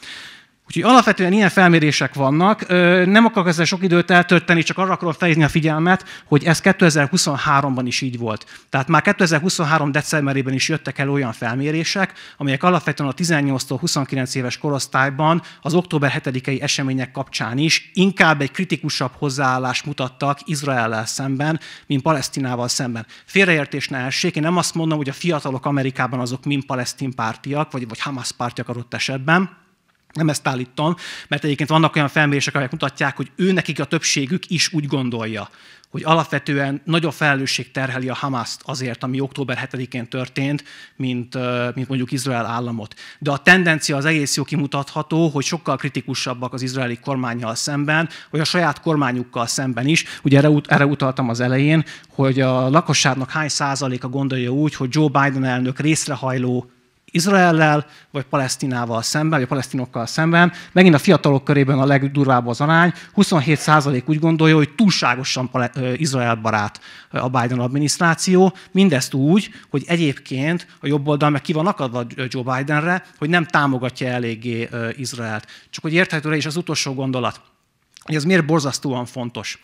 Úgyhogy alapvetően ilyen felmérések vannak. Nem akarok ezzel sok időt eltölteni, csak arra akarok felhívni a figyelmet, hogy ez 2023-ban is így volt. Tehát már 2023. decemberében is jöttek el olyan felmérések, amelyek alapvetően a 18-tól 29 éves korosztályban az október 7-i események kapcsán is inkább egy kritikusabb hozzáállást mutattak Izrael szemben, mint Palesztinával szemben. Félreértés ne essék, én nem azt mondom, hogy a fiatalok Amerikában azok mind palesztin pártiak, vagy, vagy Hamas pártiak adott esetben, nem ezt állítom, mert egyébként vannak olyan felmérések, amelyek mutatják, hogy ő nekik a többségük is úgy gondolja, hogy alapvetően nagyobb felelősség terheli a Hamaszt azért, ami október 7-én történt, mint, mint mondjuk Izrael államot. De a tendencia az egész jó kimutatható, hogy sokkal kritikusabbak az izraeli kormányjal szemben, vagy a saját kormányukkal szemben is. Ugye erre, erre utaltam az elején, hogy a lakosságnak hány százaléka gondolja úgy, hogy Joe Biden elnök részrehajló Izraellel, vagy Palesztinával szemben, vagy a palesztinokkal szemben. Megint a fiatalok körében a legdurvább az arány. 27% úgy gondolja, hogy túlságosan Izrael barát a Biden adminisztráció. Mindezt úgy, hogy egyébként a jobb oldal meg ki van akadva Joe Bidenre, hogy nem támogatja eléggé Izraelt. Csak hogy érthetőre is az utolsó gondolat, hogy ez miért borzasztóan fontos.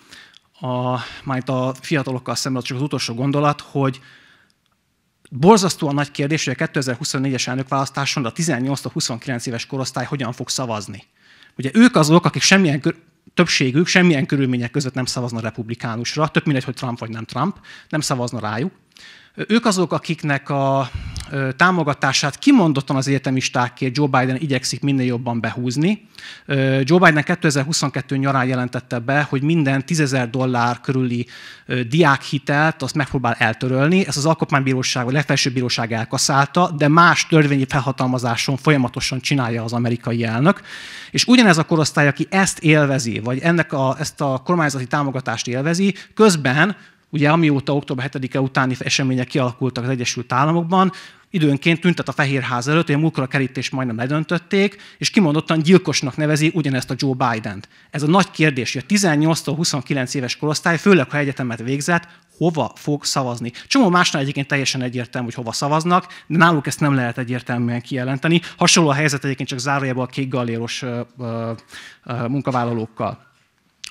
A, majd a fiatalokkal szemben csak az utolsó gondolat, hogy Borzasztóan nagy kérdés, hogy a 2024-es elnökválasztáson a 18-29 éves korosztály hogyan fog szavazni. Ugye ők azok, akik semmilyen kör, többségük semmilyen körülmények között nem szavazna republikánusra, több mindegy, hogy Trump vagy nem Trump, nem szavazna rájuk. Ők azok, akiknek a támogatását kimondottan az egyetemistákért Joe Biden igyekszik minél jobban behúzni. Joe Biden 2022 nyarán jelentette be, hogy minden 10 dollár körüli diákhitelt azt megpróbál eltörölni. Ezt az alkotmánybíróság vagy legfelsőbb bíróság elkaszálta, de más törvényi felhatalmazáson folyamatosan csinálja az amerikai elnök. És ugyanez a korosztály, aki ezt élvezi, vagy ennek a, ezt a kormányzati támogatást élvezi, közben Ugye amióta október 7-e utáni események kialakultak az Egyesült Államokban, időnként tüntet a fehér ház előtt, hogy a múltkor a kerítést majdnem ledöntötték, és kimondottan gyilkosnak nevezi ugyanezt a Joe Biden-t. Ez a nagy kérdés, hogy a 18-29 éves korosztály, főleg ha egyetemet végzett, hova fog szavazni. Csomó másnál egyébként teljesen egyértelmű, hogy hova szavaznak, de náluk ezt nem lehet egyértelműen kijelenteni. Hasonló a helyzet egyébként csak zárójában a kék galléros munkavállalókkal.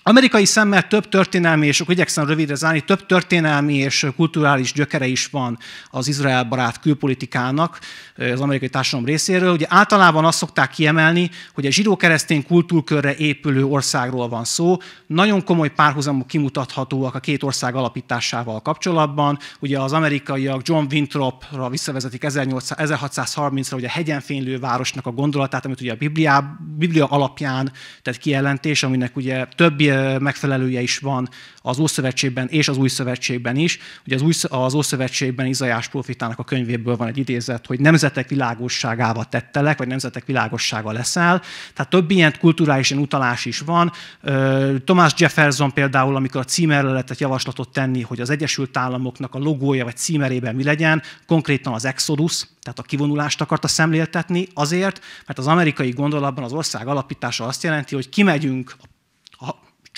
Amerikai szemmel több történelmi, és akkor igyekszem rövidre zárni, több történelmi és kulturális gyökere is van az Izrael barát külpolitikának eh, az amerikai társadalom részéről. Ugye általában azt szokták kiemelni, hogy a zsidó-keresztény kultúrkörre épülő országról van szó. Nagyon komoly párhuzamok kimutathatóak a két ország alapításával kapcsolatban. Ugye az amerikaiak John Winthropra visszavezetik 1630-ra, hogy a fénylő városnak a gondolatát, amit ugye a Biblia, Biblia alapján tett kijelentés, aminek ugye többi megfelelője is van az Ószövetségben és az Új Szövetségben is. Ugye az, új, az Ószövetségben Izajás profitának a könyvéből van egy idézet, hogy nemzetek világosságával tettelek, vagy nemzetek világossága leszel. Tehát több ilyen kulturális ilyen utalás is van. Thomas Jefferson például, amikor a címerre lehetett javaslatot tenni, hogy az Egyesült Államoknak a logója vagy címerében mi legyen, konkrétan az Exodus, tehát a kivonulást akarta szemléltetni azért, mert az amerikai gondolatban az ország alapítása azt jelenti, hogy kimegyünk a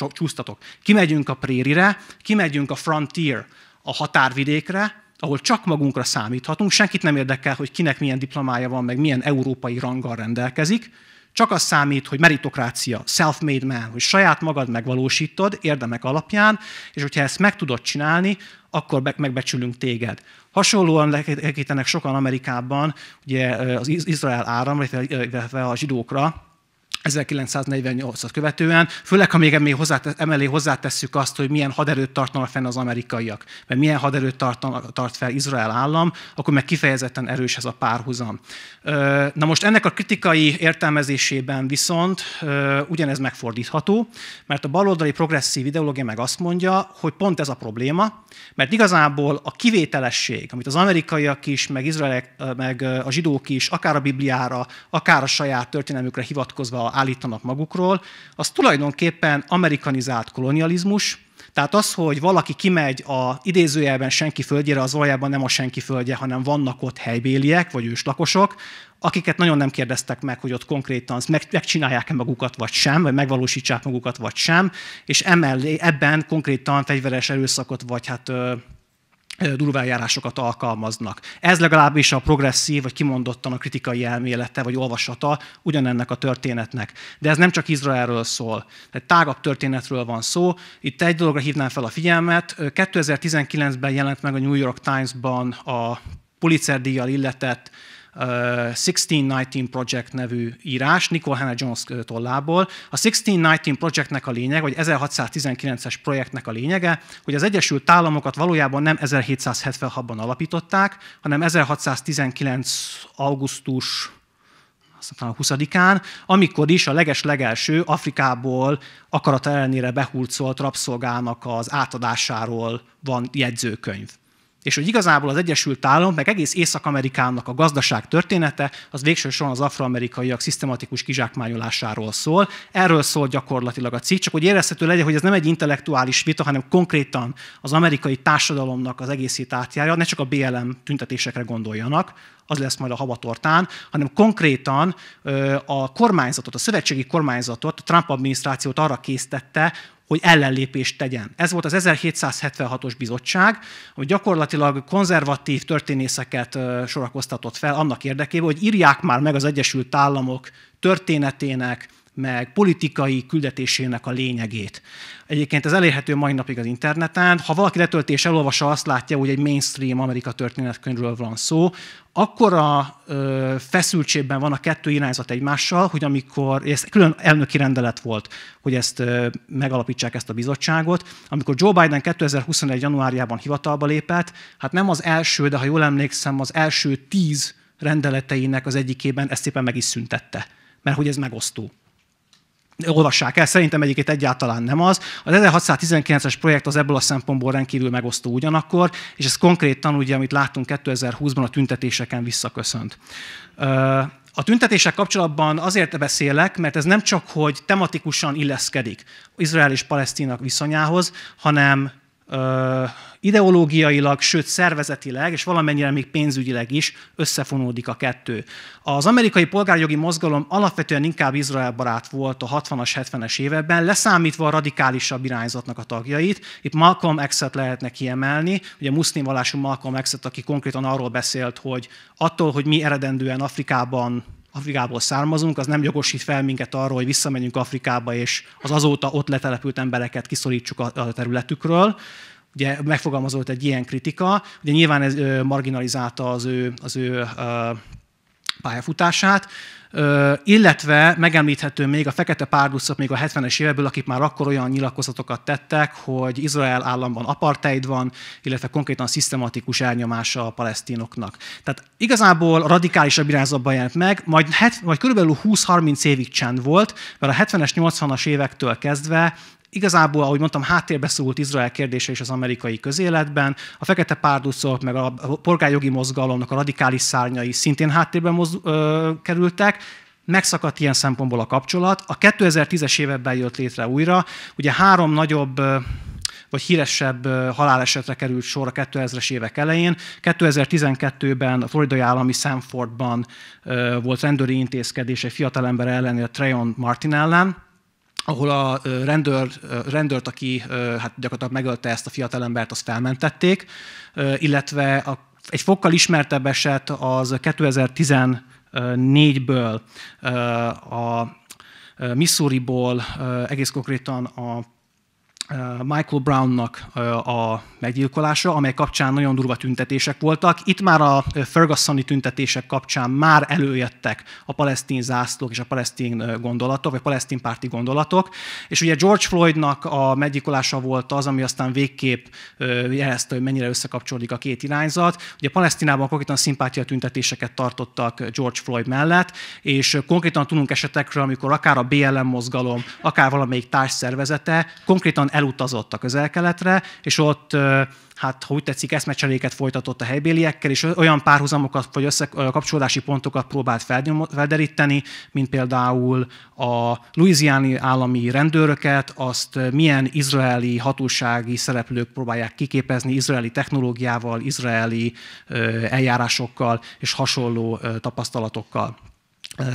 csúsztatok. Kimegyünk a prérire, kimegyünk a frontier, a határvidékre, ahol csak magunkra számíthatunk, senkit nem érdekel, hogy kinek milyen diplomája van, meg milyen európai ranggal rendelkezik, csak az számít, hogy meritokrácia, self-made man, hogy saját magad megvalósítod érdemek alapján, és hogyha ezt meg tudod csinálni, akkor megbecsülünk téged. Hasonlóan lekítenek sokan Amerikában ugye az Izrael áram, illetve a zsidókra, 1948-at követően, főleg ha még emelé hozzátesz, hozzátesszük azt, hogy milyen haderőt tartanak fenn az amerikaiak, mert milyen haderőt tartanak, tart fel Izrael állam, akkor meg kifejezetten erős ez a párhuzam. Na most ennek a kritikai értelmezésében viszont ugyanez megfordítható, mert a baloldali progresszív ideológia meg azt mondja, hogy pont ez a probléma, mert igazából a kivételesség, amit az amerikaiak is, meg, Izrael, meg a zsidók is, akár a Bibliára, akár a saját történelmükre hivatkozva állítanak magukról, az tulajdonképpen amerikanizált kolonializmus, tehát az, hogy valaki kimegy a idézőjelben senki földjére, az valójában nem a senki földje, hanem vannak ott helybéliek vagy őslakosok, akiket nagyon nem kérdeztek meg, hogy ott konkrétan megcsinálják-e magukat vagy sem, vagy megvalósítsák magukat vagy sem, és emellé, ebben konkrétan fegyveres erőszakot vagy hát durvájárásokat alkalmaznak. Ez legalábbis a progresszív, vagy kimondottan a kritikai elmélete, vagy olvasata ugyanennek a történetnek. De ez nem csak Izraelről szól, tehát tágabb történetről van szó. Itt egy dologra hívnám fel a figyelmet. 2019-ben jelent meg a New York Times-ban a Pulitzer díjjal illetett 1619 uh, Project nevű írás Nicole Hannah Jones uh, tollából. A 1619 Projectnek a lényeg, vagy 1619-es projektnek a lényege, hogy az Egyesült Államokat valójában nem 1776-ban alapították, hanem 1619. augusztus a 20-án, amikor is a leges-legelső Afrikából akarata ellenére behurcolt rabszolgának az átadásáról van jegyzőkönyv. És hogy igazából az Egyesült Államok, meg egész Észak-Amerikának a gazdaság története, az végső soron az afroamerikaiak szisztematikus kizsákmányolásáról szól. Erről szól gyakorlatilag a cikk, csak hogy érezhető legyen, hogy ez nem egy intellektuális vita, hanem konkrétan az amerikai társadalomnak az egészét átjárja, ne csak a BLM tüntetésekre gondoljanak, az lesz majd a habatortán, hanem konkrétan a kormányzatot, a szövetségi kormányzatot, a Trump adminisztrációt arra késztette, hogy ellenlépést tegyen. Ez volt az 1776-os bizottság, ami gyakorlatilag konzervatív történészeket sorakoztatott fel annak érdekében, hogy írják már meg az Egyesült Államok történetének, meg politikai küldetésének a lényegét. Egyébként ez elérhető mai napig az interneten. Ha valaki letölti és elolvassa, azt látja, hogy egy mainstream Amerika történetkönyvről van szó, akkor a feszültségben van a kettő irányzat egymással, hogy amikor, ez külön elnöki rendelet volt, hogy ezt megalapítsák ezt a bizottságot, amikor Joe Biden 2021. januárjában hivatalba lépett, hát nem az első, de ha jól emlékszem, az első tíz rendeleteinek az egyikében ezt szépen meg is szüntette, mert hogy ez megosztó olvassák el, szerintem egyikét egyáltalán nem az. Az 1619-es projekt az ebből a szempontból rendkívül megosztó ugyanakkor, és ez konkrétan ugye, amit láttunk 2020-ban a tüntetéseken visszaköszönt. A tüntetések kapcsolatban azért beszélek, mert ez nem csak, hogy tematikusan illeszkedik Izrael és Palesztinak viszonyához, hanem ideológiailag, sőt szervezetileg, és valamennyire még pénzügyileg is összefonódik a kettő. Az amerikai polgárjogi mozgalom alapvetően inkább Izrael barát volt a 60-as, 70-es években, leszámítva a radikálisabb irányzatnak a tagjait. Itt Malcolm X-et lehetne kiemelni, ugye muszlim vallású Malcolm X-et, aki konkrétan arról beszélt, hogy attól, hogy mi eredendően Afrikában Afrikából származunk, az nem jogosít fel minket arról, hogy visszamenjünk Afrikába, és az azóta ott letelepült embereket kiszorítsuk a területükről ugye megfogalmazott egy ilyen kritika, ugye nyilván ez marginalizálta az ő, az ő pályafutását, illetve megemlíthető még a fekete párduszok még a 70-es évekből, akik már akkor olyan nyilatkozatokat tettek, hogy Izrael államban apartheid van, illetve konkrétan szisztematikus elnyomása a palesztinoknak. Tehát igazából radikálisabb irányzatban jelent meg, majd, het, majd körülbelül 20-30 évig csend volt, mert a 70-es, 80-as évektől kezdve igazából, ahogy mondtam, háttérbe szólt Izrael kérdése is az amerikai közéletben, a fekete párducok, meg a polgárjogi mozgalomnak a radikális szárnyai szintén háttérbe moz, ö, kerültek, megszakadt ilyen szempontból a kapcsolat. A 2010-es években jött létre újra, ugye három nagyobb vagy híresebb halálesetre került sor a 2000-es évek elején. 2012-ben a floridai állami Sanfordban volt rendőri intézkedés egy fiatalember ellen, a Trayon Martin ellen, ahol a rendőr, rendőrt, aki hát gyakorlatilag megölte ezt a fiatalembert, azt felmentették, illetve a, egy fokkal ismertebb eset az 2014-ből a Missouriból egész konkrétan a Michael Brownnak a meggyilkolása, amely kapcsán nagyon durva tüntetések voltak. Itt már a Fergusoni tüntetések kapcsán már előjöttek a palesztin zászlók és a palesztin gondolatok, vagy palesztin párti gondolatok. És ugye George Floydnak a meggyilkolása volt az, ami aztán végképp jelezte, hogy mennyire összekapcsolódik a két irányzat. Ugye Palesztinában konkrétan szimpátia tüntetéseket tartottak George Floyd mellett, és konkrétan tudunk esetekről, amikor akár a BLM mozgalom, akár valamelyik társszervezete konkrétan elutazott a közelkeletre, és ott, hát ha úgy tetszik, eszmecseréket folytatott a helybéliekkel, és olyan párhuzamokat vagy összekapcsolódási pontokat próbált felderíteni, mint például a louisiani állami rendőröket, azt milyen izraeli hatósági szereplők próbálják kiképezni izraeli technológiával, izraeli eljárásokkal és hasonló tapasztalatokkal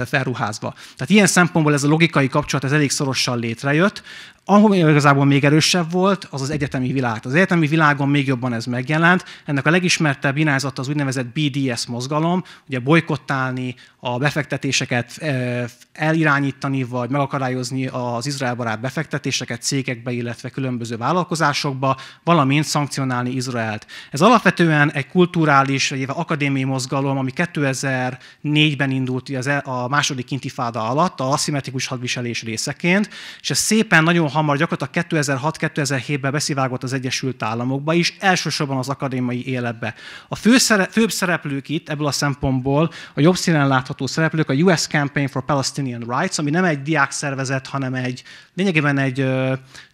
felruházva. Tehát ilyen szempontból ez a logikai kapcsolat ez elég szorosan létrejött. Ahol igazából még erősebb volt, az az egyetemi világ. Az egyetemi világon még jobban ez megjelent. Ennek a legismertebb irányzata az úgynevezett BDS mozgalom, ugye bolykottálni, a befektetéseket eh, elirányítani, vagy megakadályozni az barát befektetéseket cégekbe, illetve különböző vállalkozásokba, valamint szankcionálni Izraelt. Ez alapvetően egy kulturális, vagy akadémiai mozgalom, ami 2004-ben indult az e- a második intifáda alatt, a aszimmetrikus hadviselés részeként, és ez szépen nagyon hamar, gyakorlatilag 2006-2007-ben beszivágott az Egyesült Államokba is, elsősorban az akadémiai életbe. A főszere, főbb szereplők itt ebből a szempontból, a jobb színen látható szereplők, a US Campaign for Palestinian Rights, ami nem egy diákszervezet, hanem egy lényegében egy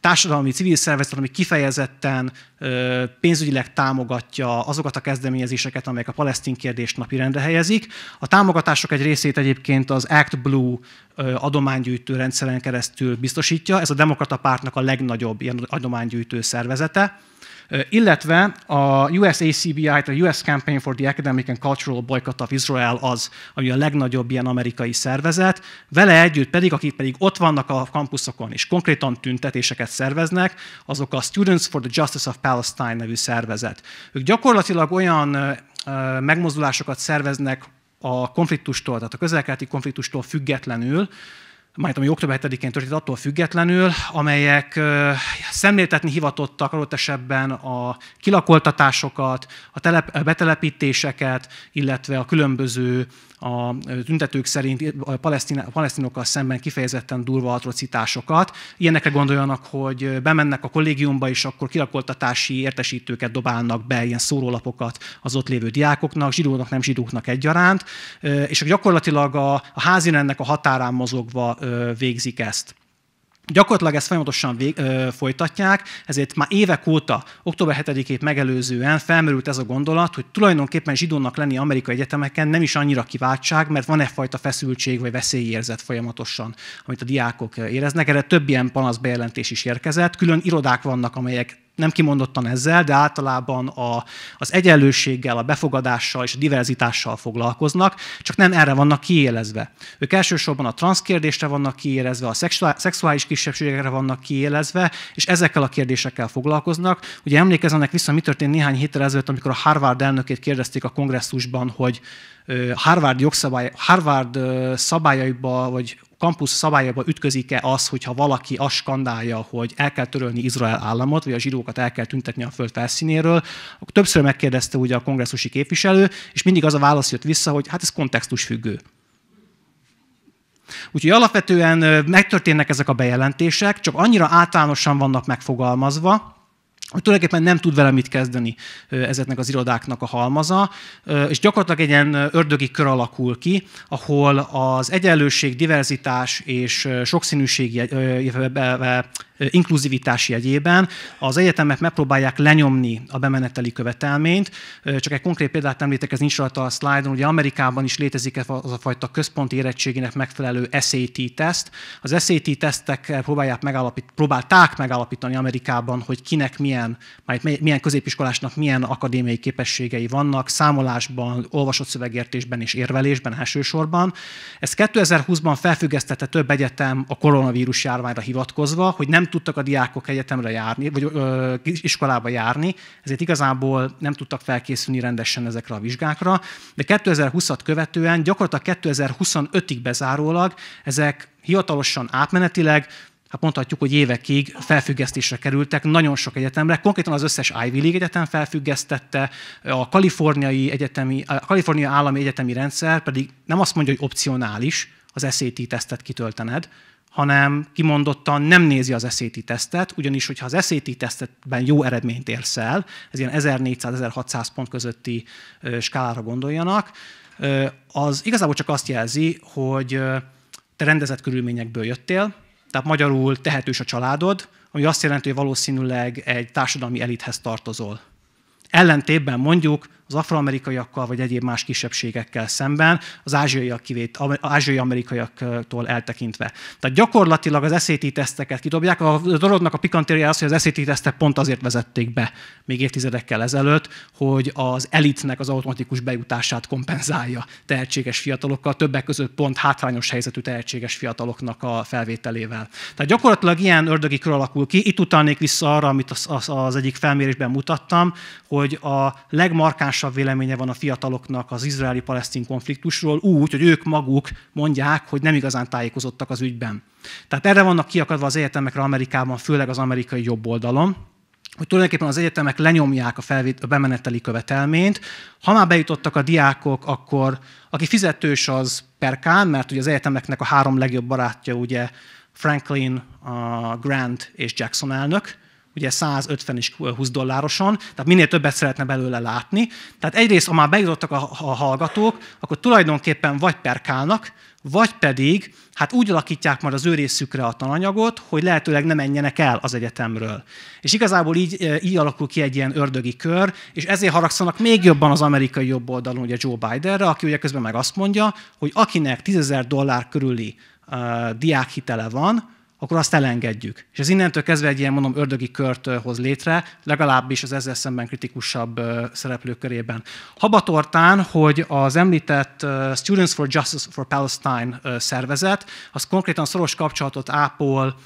társadalmi civil szervezet, ami kifejezetten pénzügyileg támogatja azokat a kezdeményezéseket, amelyek a palesztin kérdést napirendre helyezik. A támogatások egy részét egyébként az Act Blue adománygyűjtő rendszeren keresztül biztosítja. Ez a Demokrata Pártnak a legnagyobb ilyen adománygyűjtő szervezete illetve a USACBI-t, a US Campaign for the Academic and Cultural Boycott of Israel az, ami a legnagyobb ilyen amerikai szervezet, vele együtt pedig, akik pedig ott vannak a kampuszokon és konkrétan tüntetéseket szerveznek, azok a Students for the Justice of Palestine nevű szervezet. Ők gyakorlatilag olyan megmozdulásokat szerveznek a konfliktustól, tehát a közelkeleti konfliktustól függetlenül, majd ami október 7-én történt attól függetlenül, amelyek szemléltetni hivatottak adott esetben a kilakoltatásokat, a, telep, a betelepítéseket, illetve a különböző a tüntetők szerint a palesztinokkal szemben kifejezetten durva atrocitásokat. Ilyenekre gondoljanak, hogy bemennek a kollégiumba, és akkor kirakoltatási értesítőket dobálnak be, ilyen szórólapokat az ott lévő diákoknak, zsidóknak, nem zsidóknak egyaránt, és gyakorlatilag a, a ennek a határán mozogva végzik ezt. Gyakorlatilag ezt folyamatosan vég, ö, folytatják, ezért már évek óta, október 7-ét megelőzően felmerült ez a gondolat, hogy tulajdonképpen zsidónak lenni amerikai egyetemeken nem is annyira kiváltság, mert van e fajta feszültség vagy veszélyérzet folyamatosan, amit a diákok éreznek. Erre több ilyen panasz bejelentés is érkezett. Külön irodák vannak, amelyek nem kimondottan ezzel, de általában a, az egyenlőséggel, a befogadással és a diverzitással foglalkoznak, csak nem erre vannak kiélezve. Ők elsősorban a transzkérdésre vannak kiélezve, a szexuális kisebbségekre vannak kiélezve, és ezekkel a kérdésekkel foglalkoznak. Ugye emlékezzenek vissza, mi történt néhány héttel ezelőtt, amikor a Harvard elnökét kérdezték a kongresszusban, hogy Harvard jogszabály, Harvard szabályaiba, vagy kampusz szabályaiba ütközik-e az, hogyha valaki azt skandálja, hogy el kell törölni Izrael államot, vagy a zsidókat el kell tüntetni a föld felszínéről, akkor többször megkérdezte ugye a kongresszusi képviselő, és mindig az a válasz jött vissza, hogy hát ez kontextus függő. Úgyhogy alapvetően megtörténnek ezek a bejelentések, csak annyira általánosan vannak megfogalmazva, hogy tulajdonképpen nem tud vele mit kezdeni ezeknek az irodáknak a halmaza, és gyakorlatilag egy ilyen ördögi kör alakul ki, ahol az egyenlőség, diverzitás és sokszínűség inkluzivitás jegyében az egyetemek megpróbálják lenyomni a bemeneteli követelményt. Csak egy konkrét példát említek, ez nincs rajta a szlájdon, ugye Amerikában is létezik az a fajta központi érettségének megfelelő SAT teszt. Az SAT tesztek eh, próbálják megállapít, próbálták megállapítani Amerikában, hogy kinek milyen, majd milyen középiskolásnak milyen akadémiai képességei vannak, számolásban, olvasott szövegértésben és érvelésben elsősorban. Ez 2020-ban felfüggesztette több egyetem a koronavírus járványra hivatkozva, hogy nem tudtak a diákok egyetemre járni, vagy ö, iskolába járni, ezért igazából nem tudtak felkészülni rendesen ezekre a vizsgákra, de 2020-at követően gyakorlatilag 2025-ig bezárólag ezek hivatalosan átmenetileg, hát mondhatjuk, hogy évekig felfüggesztésre kerültek nagyon sok egyetemre. Konkrétan az összes Ivy League egyetem felfüggesztette, a kaliforniai, egyetemi, a kalifornia állami egyetemi rendszer pedig nem azt mondja, hogy opcionális, az SAT tesztet kitöltened, hanem kimondottan nem nézi az SAT tesztet, ugyanis, hogyha az SAT tesztetben jó eredményt érsz el, ez ilyen 1400-1600 pont közötti skálára gondoljanak, az igazából csak azt jelzi, hogy te rendezett körülményekből jöttél, tehát magyarul tehetős a családod, ami azt jelenti, hogy valószínűleg egy társadalmi elithez tartozol. Ellentétben mondjuk az afroamerikaiakkal vagy egyéb más kisebbségekkel szemben, az ázsiaiak kivét, ázsiai amerikaiaktól eltekintve. Tehát gyakorlatilag az SAT teszteket kidobják. A dolognak a pikantéria az, hogy az SAT tesztet pont azért vezették be még évtizedekkel ezelőtt, hogy az elitnek az automatikus bejutását kompenzálja tehetséges fiatalokkal, többek között pont hátrányos helyzetű tehetséges fiataloknak a felvételével. Tehát gyakorlatilag ilyen ördögi kör alakul ki. Itt utalnék vissza arra, amit az, az, az egyik felmérésben mutattam, hogy a legmarkáns másabb véleménye van a fiataloknak az izraeli-palesztin konfliktusról, úgy, hogy ők maguk mondják, hogy nem igazán tájékozottak az ügyben. Tehát erre vannak kiakadva az egyetemekre Amerikában, főleg az amerikai jobb oldalon, hogy tulajdonképpen az egyetemek lenyomják a, felvét, a bemeneteli követelményt. Ha már bejutottak a diákok, akkor aki fizetős, az perkál, mert ugye az egyetemeknek a három legjobb barátja ugye Franklin, Grant és Jackson elnök, ugye 150 és 20 dollároson, tehát minél többet szeretne belőle látni. Tehát egyrészt, ha már bejutottak a, a hallgatók, akkor tulajdonképpen vagy perkálnak, vagy pedig hát úgy alakítják majd az ő részükre a tananyagot, hogy lehetőleg ne menjenek el az egyetemről. És igazából így, e, így alakul ki egy ilyen ördögi kör, és ezért haragszanak még jobban az amerikai jobb oldalon, ugye Joe Bidenre, aki ugye közben meg azt mondja, hogy akinek 10 dollár körüli uh, diákhitele van, akkor azt elengedjük. És ez innentől kezdve egy ilyen, mondom, ördögi kört hoz létre, legalábbis az ezzel szemben kritikusabb szereplők körében. Habatortán, hogy az említett Students for Justice for Palestine szervezet, az konkrétan szoros kapcsolatot ápol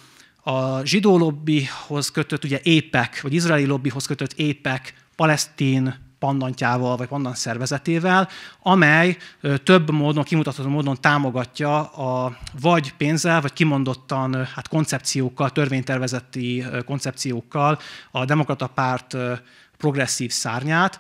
a zsidó lobbyhoz kötött, ugye épek, vagy izraeli lobbyhoz kötött épek, palesztin pandantjával, vagy pandant szervezetével, amely több módon, kimutatható módon támogatja a vagy pénzzel, vagy kimondottan hát koncepciókkal, törvénytervezeti koncepciókkal a Demokrata Párt progresszív szárnyát,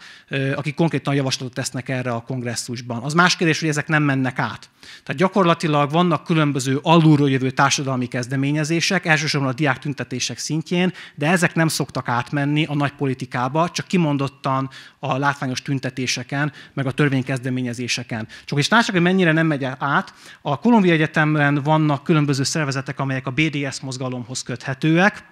akik konkrétan javaslatot tesznek erre a kongresszusban. Az más kérdés, hogy ezek nem mennek át. Tehát gyakorlatilag vannak különböző alulról jövő társadalmi kezdeményezések, elsősorban a diák tüntetések szintjén, de ezek nem szoktak átmenni a nagy politikába, csak kimondottan a látványos tüntetéseken, meg a törvénykezdeményezéseken. Csak is lássák, hogy mennyire nem megy át. A Kolumbia Egyetemen vannak különböző szervezetek, amelyek a BDS mozgalomhoz köthetőek,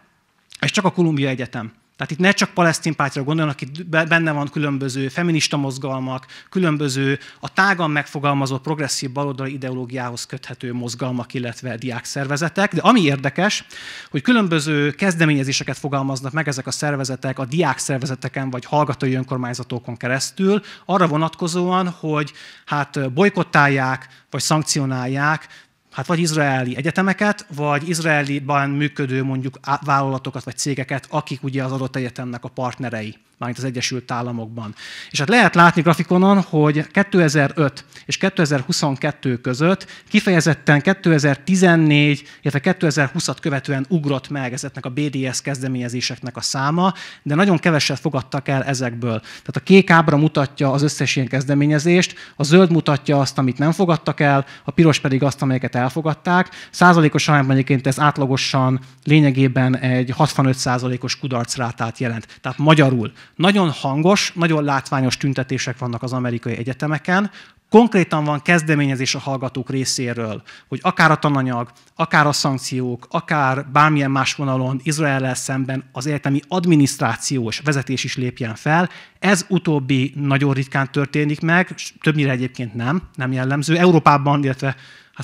ez csak a Kolumbia Egyetem. Tehát itt ne csak palesztin pártra gondoljanak, itt benne van különböző feminista mozgalmak, különböző a tágan megfogalmazott progresszív baloldali ideológiához köthető mozgalmak, illetve diák szervezetek. De ami érdekes, hogy különböző kezdeményezéseket fogalmaznak meg ezek a szervezetek a diák szervezeteken vagy hallgatói önkormányzatokon keresztül, arra vonatkozóan, hogy hát bolykottálják, vagy szankcionálják, hát vagy izraeli egyetemeket, vagy izraeliban működő mondjuk vállalatokat vagy cégeket, akik ugye az adott egyetemnek a partnerei mármint az Egyesült Államokban. És hát lehet látni grafikonon, hogy 2005 és 2022 között kifejezetten 2014, illetve 2020-at követően ugrott meg ezeknek a BDS kezdeményezéseknek a száma, de nagyon keveset fogadtak el ezekből. Tehát a kék ábra mutatja az összes ilyen kezdeményezést, a zöld mutatja azt, amit nem fogadtak el, a piros pedig azt, amelyeket elfogadták. Százalékos arányban egyébként ez átlagosan lényegében egy 65 százalékos kudarcrátát jelent. Tehát magyarul nagyon hangos, nagyon látványos tüntetések vannak az amerikai egyetemeken, konkrétan van kezdeményezés a hallgatók részéről, hogy akár a tananyag, akár a szankciók, akár bármilyen más vonalon izrael szemben az egyetemi adminisztráció és vezetés is lépjen fel. Ez utóbbi nagyon ritkán történik meg, többnyire egyébként nem, nem jellemző. Európában, illetve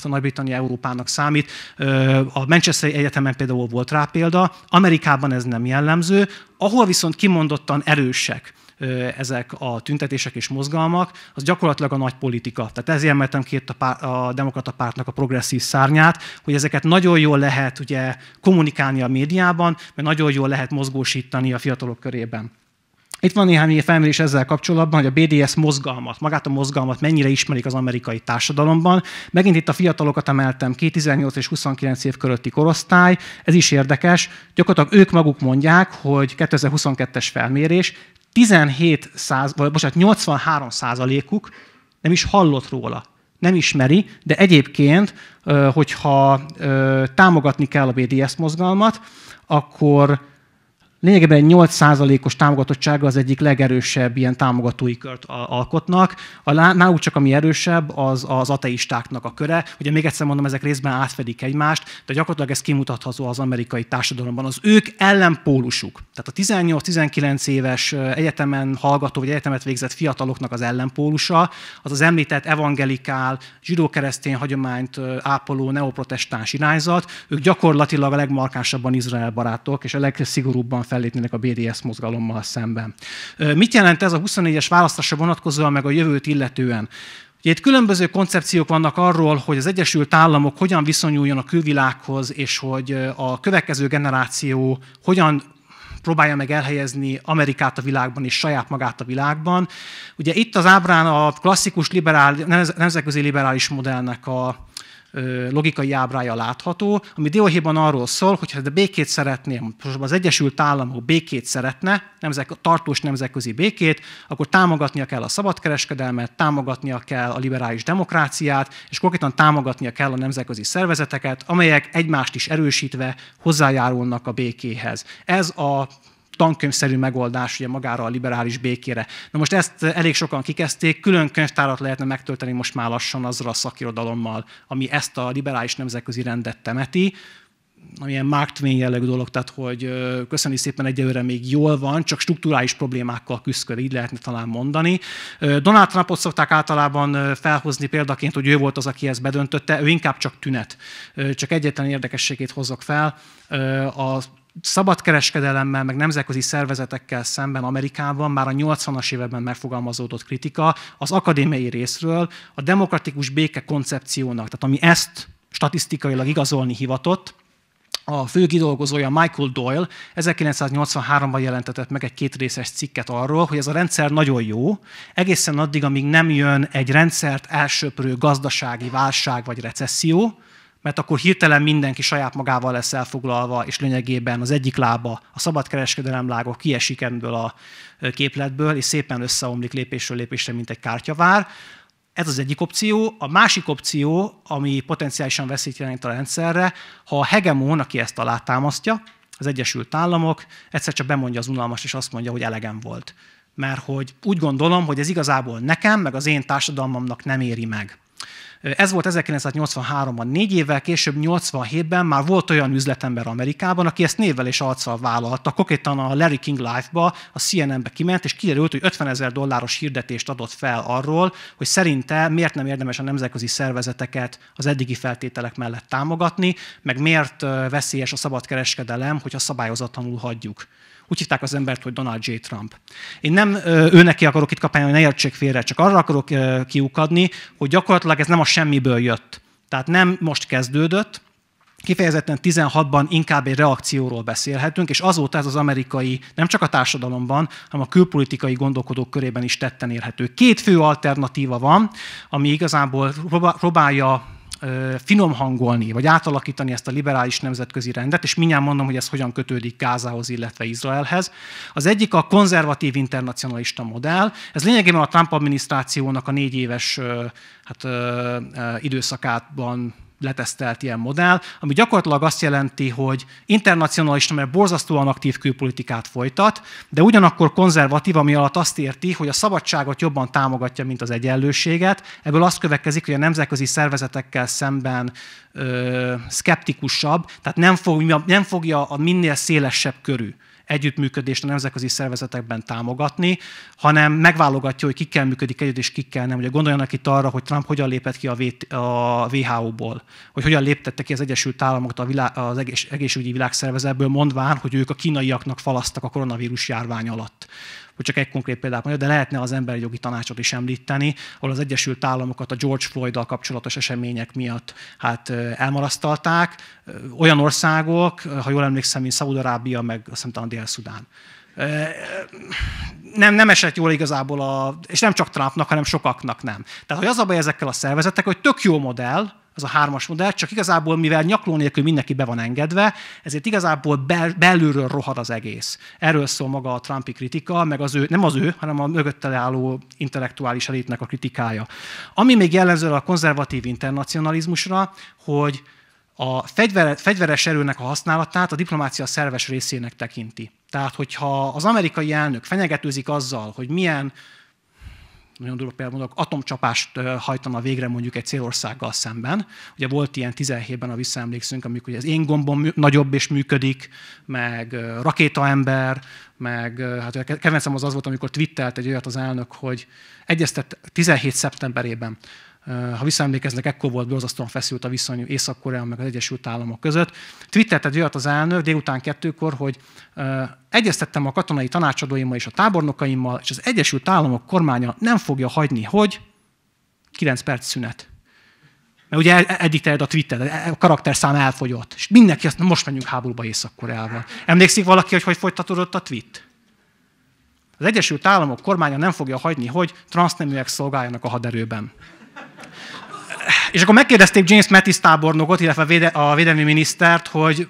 hát a Nagy-Britannia Európának számít. A Manchester Egyetemen például volt rá példa, Amerikában ez nem jellemző, ahol viszont kimondottan erősek ezek a tüntetések és mozgalmak, az gyakorlatilag a nagy politika. Tehát ezért emeltem két a, pár, a demokrata pártnak a progresszív szárnyát, hogy ezeket nagyon jól lehet ugye kommunikálni a médiában, mert nagyon jól lehet mozgósítani a fiatalok körében. Itt van néhány felmérés ezzel kapcsolatban, hogy a BDS mozgalmat, magát a mozgalmat mennyire ismerik az amerikai társadalomban. Megint itt a fiatalokat emeltem ki, 18 és 29 év körötti korosztály. Ez is érdekes. Gyakorlatilag ők maguk mondják, hogy 2022-es felmérés, 17 száz, vagy bocsánat, 83 százalékuk nem is hallott róla nem ismeri, de egyébként, hogyha támogatni kell a BDS mozgalmat, akkor lényegében egy 8%-os támogatottsága az egyik legerősebb ilyen támogatói kört alkotnak. A, náluk csak ami erősebb, az az ateistáknak a köre. Ugye még egyszer mondom, ezek részben átfedik egymást, de gyakorlatilag ez kimutatható az amerikai társadalomban. Az ők ellenpólusuk, tehát a 18-19 éves egyetemen hallgató vagy egyetemet végzett fiataloknak az ellenpólusa, az az említett evangelikál, zsidó-keresztény hagyományt ápoló neoprotestáns irányzat, ők gyakorlatilag a legmarkánsabban Izrael barátok, és a legszigorúbban fellépnének a BDS mozgalommal szemben. Mit jelent ez a 24-es választásra vonatkozóan, meg a jövőt illetően? Ugye itt különböző koncepciók vannak arról, hogy az Egyesült Államok hogyan viszonyuljon a külvilághoz, és hogy a következő generáció hogyan próbálja meg elhelyezni Amerikát a világban és saját magát a világban. Ugye itt az ábrán a klasszikus liberál, nemzetközi liberális modellnek a logikai ábrája látható, ami dióhéjban arról szól, hogy ha hát a békét most az Egyesült Államok békét szeretne, nemzek, tartós nemzetközi békét, akkor támogatnia kell a szabadkereskedelmet, támogatnia kell a liberális demokráciát, és konkrétan támogatnia kell a nemzetközi szervezeteket, amelyek egymást is erősítve hozzájárulnak a békéhez. Ez a tankönyvszerű megoldás ugye magára a liberális békére. Na most ezt elég sokan kikezdték, külön könyvtárat lehetne megtölteni most már lassan azzal a szakirodalommal, ami ezt a liberális nemzetközi rendet temeti ilyen Mark Twain jellegű dolog, tehát hogy köszöni szépen egyelőre még jól van, csak struktúrális problémákkal küzdködik, így lehetne talán mondani. Donald Trumpot szokták általában felhozni példaként, hogy ő volt az, aki ezt bedöntötte, ő inkább csak tünet. Csak egyetlen érdekességét hozok fel, a szabadkereskedelemmel, meg nemzetközi szervezetekkel szemben Amerikában már a 80-as években megfogalmazódott kritika az akadémiai részről a demokratikus béke koncepciónak, tehát ami ezt statisztikailag igazolni hivatott, a kidolgozója Michael Doyle 1983-ban jelentetett meg egy kétrészes cikket arról, hogy ez a rendszer nagyon jó, egészen addig, amíg nem jön egy rendszert elsöprő gazdasági válság vagy recesszió, mert akkor hirtelen mindenki saját magával lesz elfoglalva, és lényegében az egyik lába, a szabadkereskedelem lága kiesik ebből a képletből, és szépen összeomlik lépésről lépésre, mint egy kártyavár. Ez az egyik opció. A másik opció, ami potenciálisan veszélyt jelent a rendszerre, ha a hegemón, aki ezt alátámasztja, az Egyesült Államok, egyszer csak bemondja az unalmas, és azt mondja, hogy elegem volt. Mert hogy úgy gondolom, hogy ez igazából nekem, meg az én társadalmamnak nem éri meg. Ez volt 1983-ban, négy évvel később, 87-ben már volt olyan üzletember Amerikában, aki ezt névvel és arccal vállalta. Kokétan a Larry King life ba a CNN-be kiment, és kiderült, hogy 50 ezer dolláros hirdetést adott fel arról, hogy szerinte miért nem érdemes a nemzetközi szervezeteket az eddigi feltételek mellett támogatni, meg miért veszélyes a szabadkereskedelem, hogyha szabályozatlanul hagyjuk. Úgy hívták az embert, hogy Donald J. Trump. Én nem ő neki akarok itt kapálni, hogy ne értsék félre, csak arra akarok kiukadni, hogy gyakorlatilag ez nem a semmiből jött. Tehát nem most kezdődött, kifejezetten 16-ban inkább egy reakcióról beszélhetünk, és azóta ez az amerikai nem csak a társadalomban, hanem a külpolitikai gondolkodók körében is tetten érhető. Két fő alternatíva van, ami igazából próbálja finom hangolni, vagy átalakítani ezt a liberális nemzetközi rendet, és mindjárt mondom, hogy ez hogyan kötődik Gázához, illetve Izraelhez. Az egyik a konzervatív internacionalista modell. Ez lényegében a Trump adminisztrációnak a négy éves hát, időszakában letesztelt ilyen modell, ami gyakorlatilag azt jelenti, hogy internacionalista, mert borzasztóan aktív külpolitikát folytat, de ugyanakkor konzervatív, ami alatt azt érti, hogy a szabadságot jobban támogatja, mint az egyenlőséget. Ebből azt következik, hogy a nemzetközi szervezetekkel szemben ö, szkeptikusabb, tehát nem, fog, nem fogja a minél szélesebb körű együttműködést a nemzetközi szervezetekben támogatni, hanem megválogatja, hogy kikkel működik együtt és kikkel nem. Ugye gondoljanak itt arra, hogy Trump hogyan lépett ki a WHO-ból, hogy hogyan léptette ki az Egyesült Államokat a világ, az egész, egészségügyi világszervezetből, mondván, hogy ők a kínaiaknak falasztak a koronavírus járvány alatt hogy csak egy konkrét példát mondja, de lehetne az emberi jogi tanácsot is említeni, ahol az Egyesült Államokat a George Floyd-dal kapcsolatos események miatt hát elmarasztalták. Olyan országok, ha jól emlékszem, mint Szaúd-Arábia, meg azt hiszem, Dél-Szudán nem, nem esett jól igazából, a, és nem csak Trumpnak, hanem sokaknak nem. Tehát, hogy az a baj ezekkel a szervezetek, hogy tök jó modell, az a hármas modell, csak igazából, mivel nyakló nélkül mindenki be van engedve, ezért igazából bel- belülről rohad az egész. Erről szól maga a Trumpi kritika, meg az ő, nem az ő, hanem a mögötte álló intellektuális elitnek a kritikája. Ami még jellemző a konzervatív internacionalizmusra, hogy a fegyveres erőnek a használatát a diplomácia szerves részének tekinti. Tehát, hogyha az amerikai elnök fenyegetőzik azzal, hogy milyen, nagyon durva például mondok, atomcsapást hajtana végre mondjuk egy célországgal szemben. Ugye volt ilyen 17-ben, a visszaemlékszünk, amikor az én gombom nagyobb és működik, meg rakétaember, meg hát kedvencem az az volt, amikor twittelt egy olyat az elnök, hogy egyeztet 17 szeptemberében, Eh, ha visszaemlékeznek, ekkor volt borzasztóan feszült a viszony Észak-Korea meg az Egyesült Államok között. Twittertet olyat az elnök délután kettőkor, hogy eh, egyeztettem a katonai tanácsadóimmal és a tábornokaimmal, és az Egyesült Államok kormánya nem fogja hagyni, hogy 9 perc szünet. Mert ugye e- eddig a Twitter, e- a karakterszám elfogyott. És mindenki azt, most menjünk háborúba Észak-Koreával. Emlékszik valaki, hogy hogy folytatódott a tweet? Az Egyesült Államok kormánya nem fogja hagyni, hogy transzneműek szolgáljanak a haderőben. És akkor megkérdezték James Mattis tábornokot, illetve a, a védelmi minisztert, hogy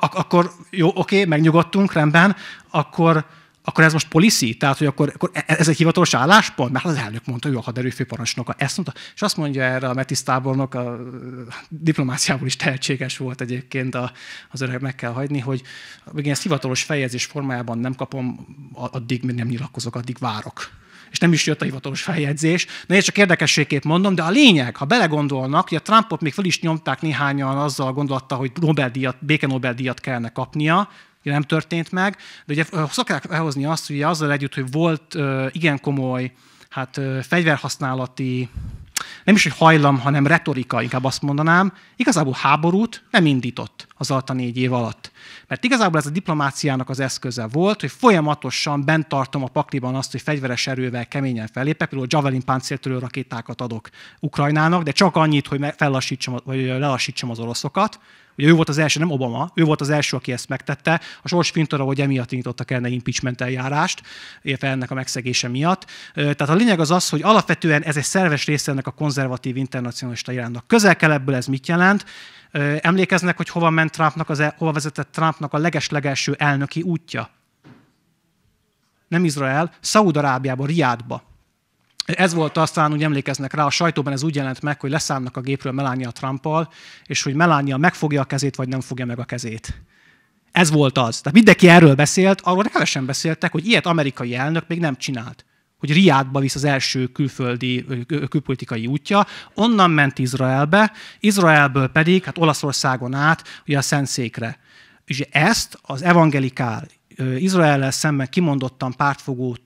akkor jó, oké, megnyugodtunk, rendben, akkor, akkor ez most policy? Tehát, hogy akkor, akkor e-, ez egy hivatalos álláspont? Mert az elnök mondta, ő a főparancsnoka. ezt mondta. És azt mondja erre a Metis tábornok, a diplomáciából is tehetséges volt egyébként, a, az öreg meg kell hagyni, hogy igen, ezt hivatalos fejezés formájában nem kapom, addig nem nyilatkozok, addig várok és nem is jött a hivatalos feljegyzés. Na én csak érdekességképp mondom, de a lényeg, ha belegondolnak, hogy a Trumpot még fel is nyomták néhányan azzal a gondolattal, hogy Nobel-díjat, béke Nobel-díjat kellene kapnia, nem történt meg, de ugye szokták elhozni azt, hogy azzal együtt, hogy volt igen komoly hát fegyverhasználati nem is, hogy hajlam, hanem retorika, inkább azt mondanám, igazából háborút nem indított az alatt a négy év alatt. Mert igazából ez a diplomáciának az eszköze volt, hogy folyamatosan bent tartom a pakliban azt, hogy fegyveres erővel keményen fellépek, például Javelin páncéltörő rakétákat adok Ukrajnának, de csak annyit, hogy fellassítsam, vagy lelassítsam az oroszokat. Ugye ő volt az első, nem Obama, ő volt az első, aki ezt megtette. A Sors Pintora, hogy emiatt indítottak el egy impeachment eljárást, illetve ennek a megszegése miatt. Tehát a lényeg az az, hogy alapvetően ez egy szerves része ennek a konzervatív internacionalista iránynak. közel ebből ez mit jelent? Emlékeznek, hogy hova ment Trumpnak az, e, hova vezetett Trumpnak a legeslegelső elnöki útja? Nem Izrael, Szaúd-Arábiába, Riádba. Ez volt aztán, úgy emlékeznek rá, a sajtóban ez úgy jelent meg, hogy leszállnak a gépről Melania Trumpal, és hogy Melania megfogja a kezét, vagy nem fogja meg a kezét. Ez volt az. Tehát mindenki erről beszélt, arról kevesen beszéltek, hogy ilyet amerikai elnök még nem csinált hogy Riádba visz az első külföldi külpolitikai útja, onnan ment Izraelbe, Izraelből pedig hát Olaszországon át ugye a Szentszékre. És ezt az evangelikál izrael szemben kimondottan pártfogó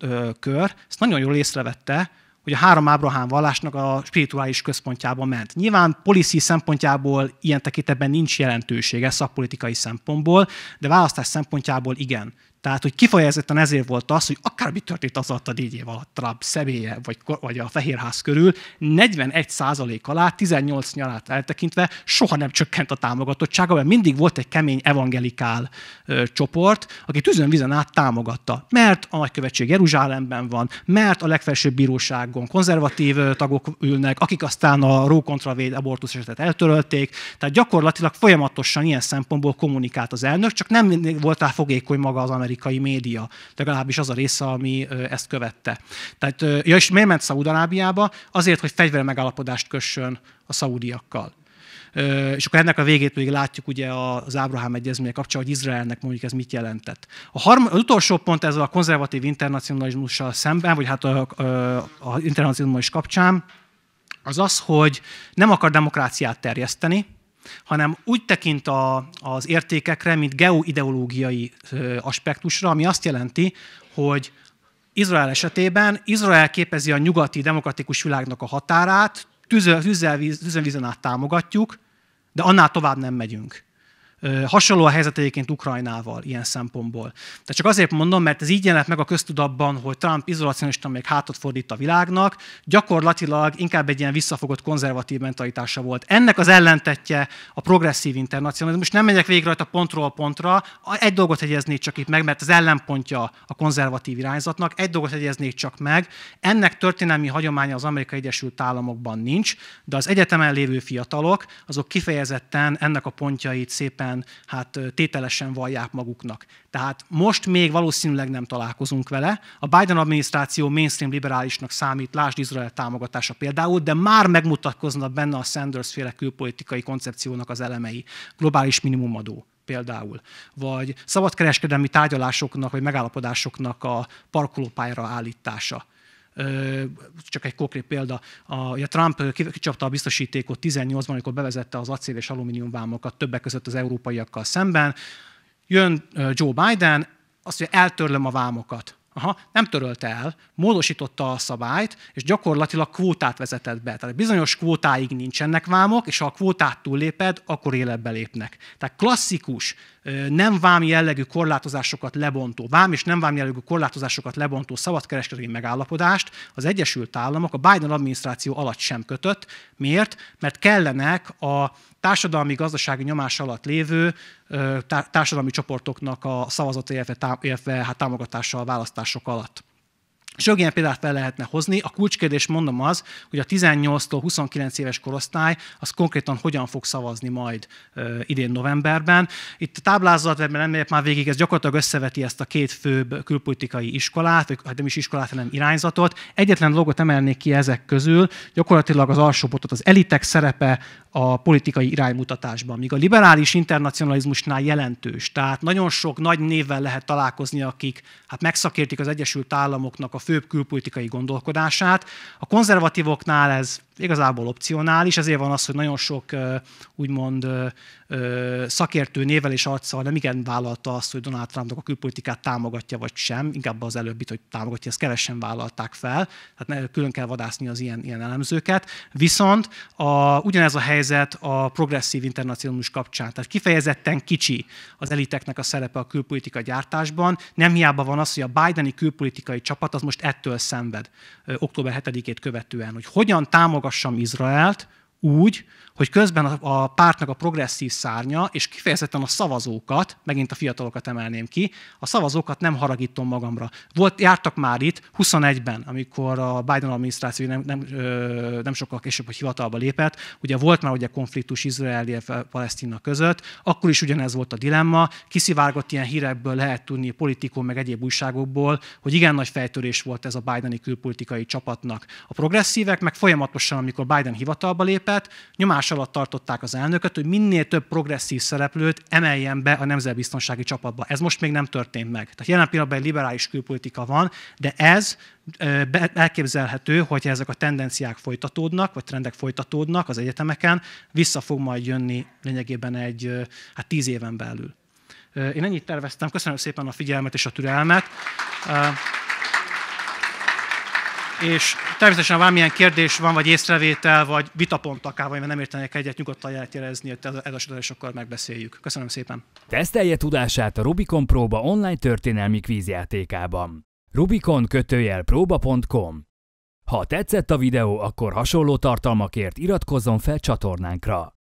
kör, ezt nagyon jól észrevette, hogy a három Ábrahám vallásnak a spirituális központjába ment. Nyilván policy szempontjából ilyen tekintetben nincs jelentősége szakpolitikai szempontból, de választás szempontjából igen. Tehát, hogy kifejezetten ezért volt az, hogy akármi történt az alatt a négy év alatt Trump személye, vagy, vagy a Fehérház körül, 41 százalék alá, 18 nyarát eltekintve soha nem csökkent a támogatottsága, mert mindig volt egy kemény evangelikál ö, csoport, aki vizen át támogatta. Mert a nagykövetség Jeruzsálemben van, mert a legfelsőbb bíróságon konzervatív ö, tagok ülnek, akik aztán a Roe kontra abortusz esetet eltörölték. Tehát gyakorlatilag folyamatosan ilyen szempontból kommunikált az elnök, csak nem volt rá fogékony maga az amerikai amerikai média, legalábbis az a része, ami ezt követte. Tehát, ja, és miért ment Szaúd-Arábiába? Azért, hogy fegyver megállapodást kössön a szaúdiakkal. És akkor ennek a végét pedig látjuk ugye az Ábrahám egyezmény kapcsán, hogy Izraelnek mondjuk ez mit jelentett. A harm- az utolsó pont ez a konzervatív internacionalizmussal szemben, vagy hát a, internacionalizmus kapcsán, az az, hogy nem akar demokráciát terjeszteni, hanem úgy tekint a, az értékekre, mint geoideológiai aspektusra, ami azt jelenti, hogy Izrael esetében Izrael képezi a nyugati demokratikus világnak a határát, tüzelvízen át támogatjuk, de annál tovább nem megyünk. Hasonló a helyzet egyébként Ukrajnával ilyen szempontból. De csak azért mondom, mert ez így jelent meg a köztudatban, hogy Trump izolacionista még hátat fordít a világnak, gyakorlatilag inkább egy ilyen visszafogott konzervatív mentalitása volt. Ennek az ellentetje a progresszív internacionalizmus. Nem megyek végig rajta pontról pontra, egy dolgot hegyeznék csak itt meg, mert az ellenpontja a konzervatív irányzatnak, egy dolgot hegyeznék csak meg, ennek történelmi hagyománya az Amerikai Egyesült Államokban nincs, de az egyetemen lévő fiatalok, azok kifejezetten ennek a pontjait szépen igazán hát tételesen vallják maguknak. Tehát most még valószínűleg nem találkozunk vele. A Biden adminisztráció mainstream liberálisnak számít, lásd Izrael támogatása például, de már megmutatkoznak benne a Sanders féle külpolitikai koncepciónak az elemei. Globális minimumadó, például, vagy szabadkereskedelmi tárgyalásoknak vagy megállapodásoknak a parkolópályára állítása csak egy konkrét példa, a, a Trump kicsapta a biztosítékot 18-ban, amikor bevezette az acél és alumínium vámokat többek között az európaiakkal szemben. Jön Joe Biden, azt mondja, eltörlöm a vámokat. Aha, nem törölte el, módosította a szabályt, és gyakorlatilag kvótát vezetett be. Tehát bizonyos kvótáig nincsenek vámok, és ha a kvótát túlléped, akkor életbe lépnek. Tehát klasszikus, nem vám jellegű korlátozásokat lebontó, vám és nem vám jellegű korlátozásokat lebontó szabadkereskedelmi megállapodást az Egyesült Államok a Biden adminisztráció alatt sem kötött. Miért? Mert kellenek a társadalmi, gazdasági nyomás alatt lévő társadalmi csoportoknak a szavazat, illetve, tá, illetve hát támogatása a választások alatt. Sok ilyen példát fel lehetne hozni. A kulcskérdés mondom az, hogy a 18-tól 29 éves korosztály az konkrétan hogyan fog szavazni majd ö, idén novemberben. Itt a táblázat, mert nem megyek már végig, ez gyakorlatilag összeveti ezt a két főbb külpolitikai iskolát, vagy hát nem is iskolát, hanem irányzatot. Egyetlen dolgot emelnék ki ezek közül, gyakorlatilag az alsó botot, az elitek szerepe a politikai iránymutatásban, míg a liberális internacionalizmusnál jelentős. Tehát nagyon sok nagy névvel lehet találkozni, akik hát megszakértik az Egyesült Államoknak a főbb külpolitikai gondolkodását. A konzervatívoknál ez igazából opcionális, ezért van az, hogy nagyon sok úgymond szakértő nével és arccal nem igen vállalta azt, hogy Donald Trumpnak a külpolitikát támogatja vagy sem, inkább az előbbit, hogy támogatja, ezt kevesen vállalták fel, tehát külön kell vadászni az ilyen, ilyen elemzőket. Viszont a, ugyanez a helyzet a progresszív internacionalizmus kapcsán, tehát kifejezetten kicsi az eliteknek a szerepe a külpolitika gyártásban, nem hiába van az, hogy a Bideni külpolitikai csapat az most ettől szenved október 7-ét követően, hogy hogyan támogat támogassam Izraelt, úgy, hogy közben a pártnak a progresszív szárnya, és kifejezetten a szavazókat, megint a fiatalokat emelném ki, a szavazókat nem haragítom magamra. Volt, jártak már itt 21-ben, amikor a Biden adminisztráció nem, nem, nem sokkal később, hogy hivatalba lépett, ugye volt már ugye konfliktus Izrael és Palesztina között, akkor is ugyanez volt a dilemma, kiszivárgott ilyen hírekből lehet tudni politikon meg egyéb újságokból, hogy igen nagy fejtörés volt ez a Bideni külpolitikai csapatnak. A progresszívek meg folyamatosan, amikor Biden hivatalba lépett, mellett nyomás alatt tartották az elnököt, hogy minél több progresszív szereplőt emeljen be a nemzetbiztonsági csapatba. Ez most még nem történt meg. Tehát jelen pillanatban egy liberális külpolitika van, de ez elképzelhető, hogy ezek a tendenciák folytatódnak, vagy trendek folytatódnak az egyetemeken, vissza fog majd jönni lényegében egy hát tíz éven belül. Én ennyit terveztem. Köszönöm szépen a figyelmet és a türelmet és természetesen, ha valamilyen kérdés van, vagy észrevétel, vagy vitapont akár, vagy nem értenek egyet, nyugodtan lehet jelezni, hogy ez a sokkal megbeszéljük. Köszönöm szépen. Tesztelje tudását a Rubikon Próba online történelmi kvízjátékában. Rubikon kötőjel próba.com Ha tetszett a videó, akkor hasonló tartalmakért iratkozzon fel csatornánkra.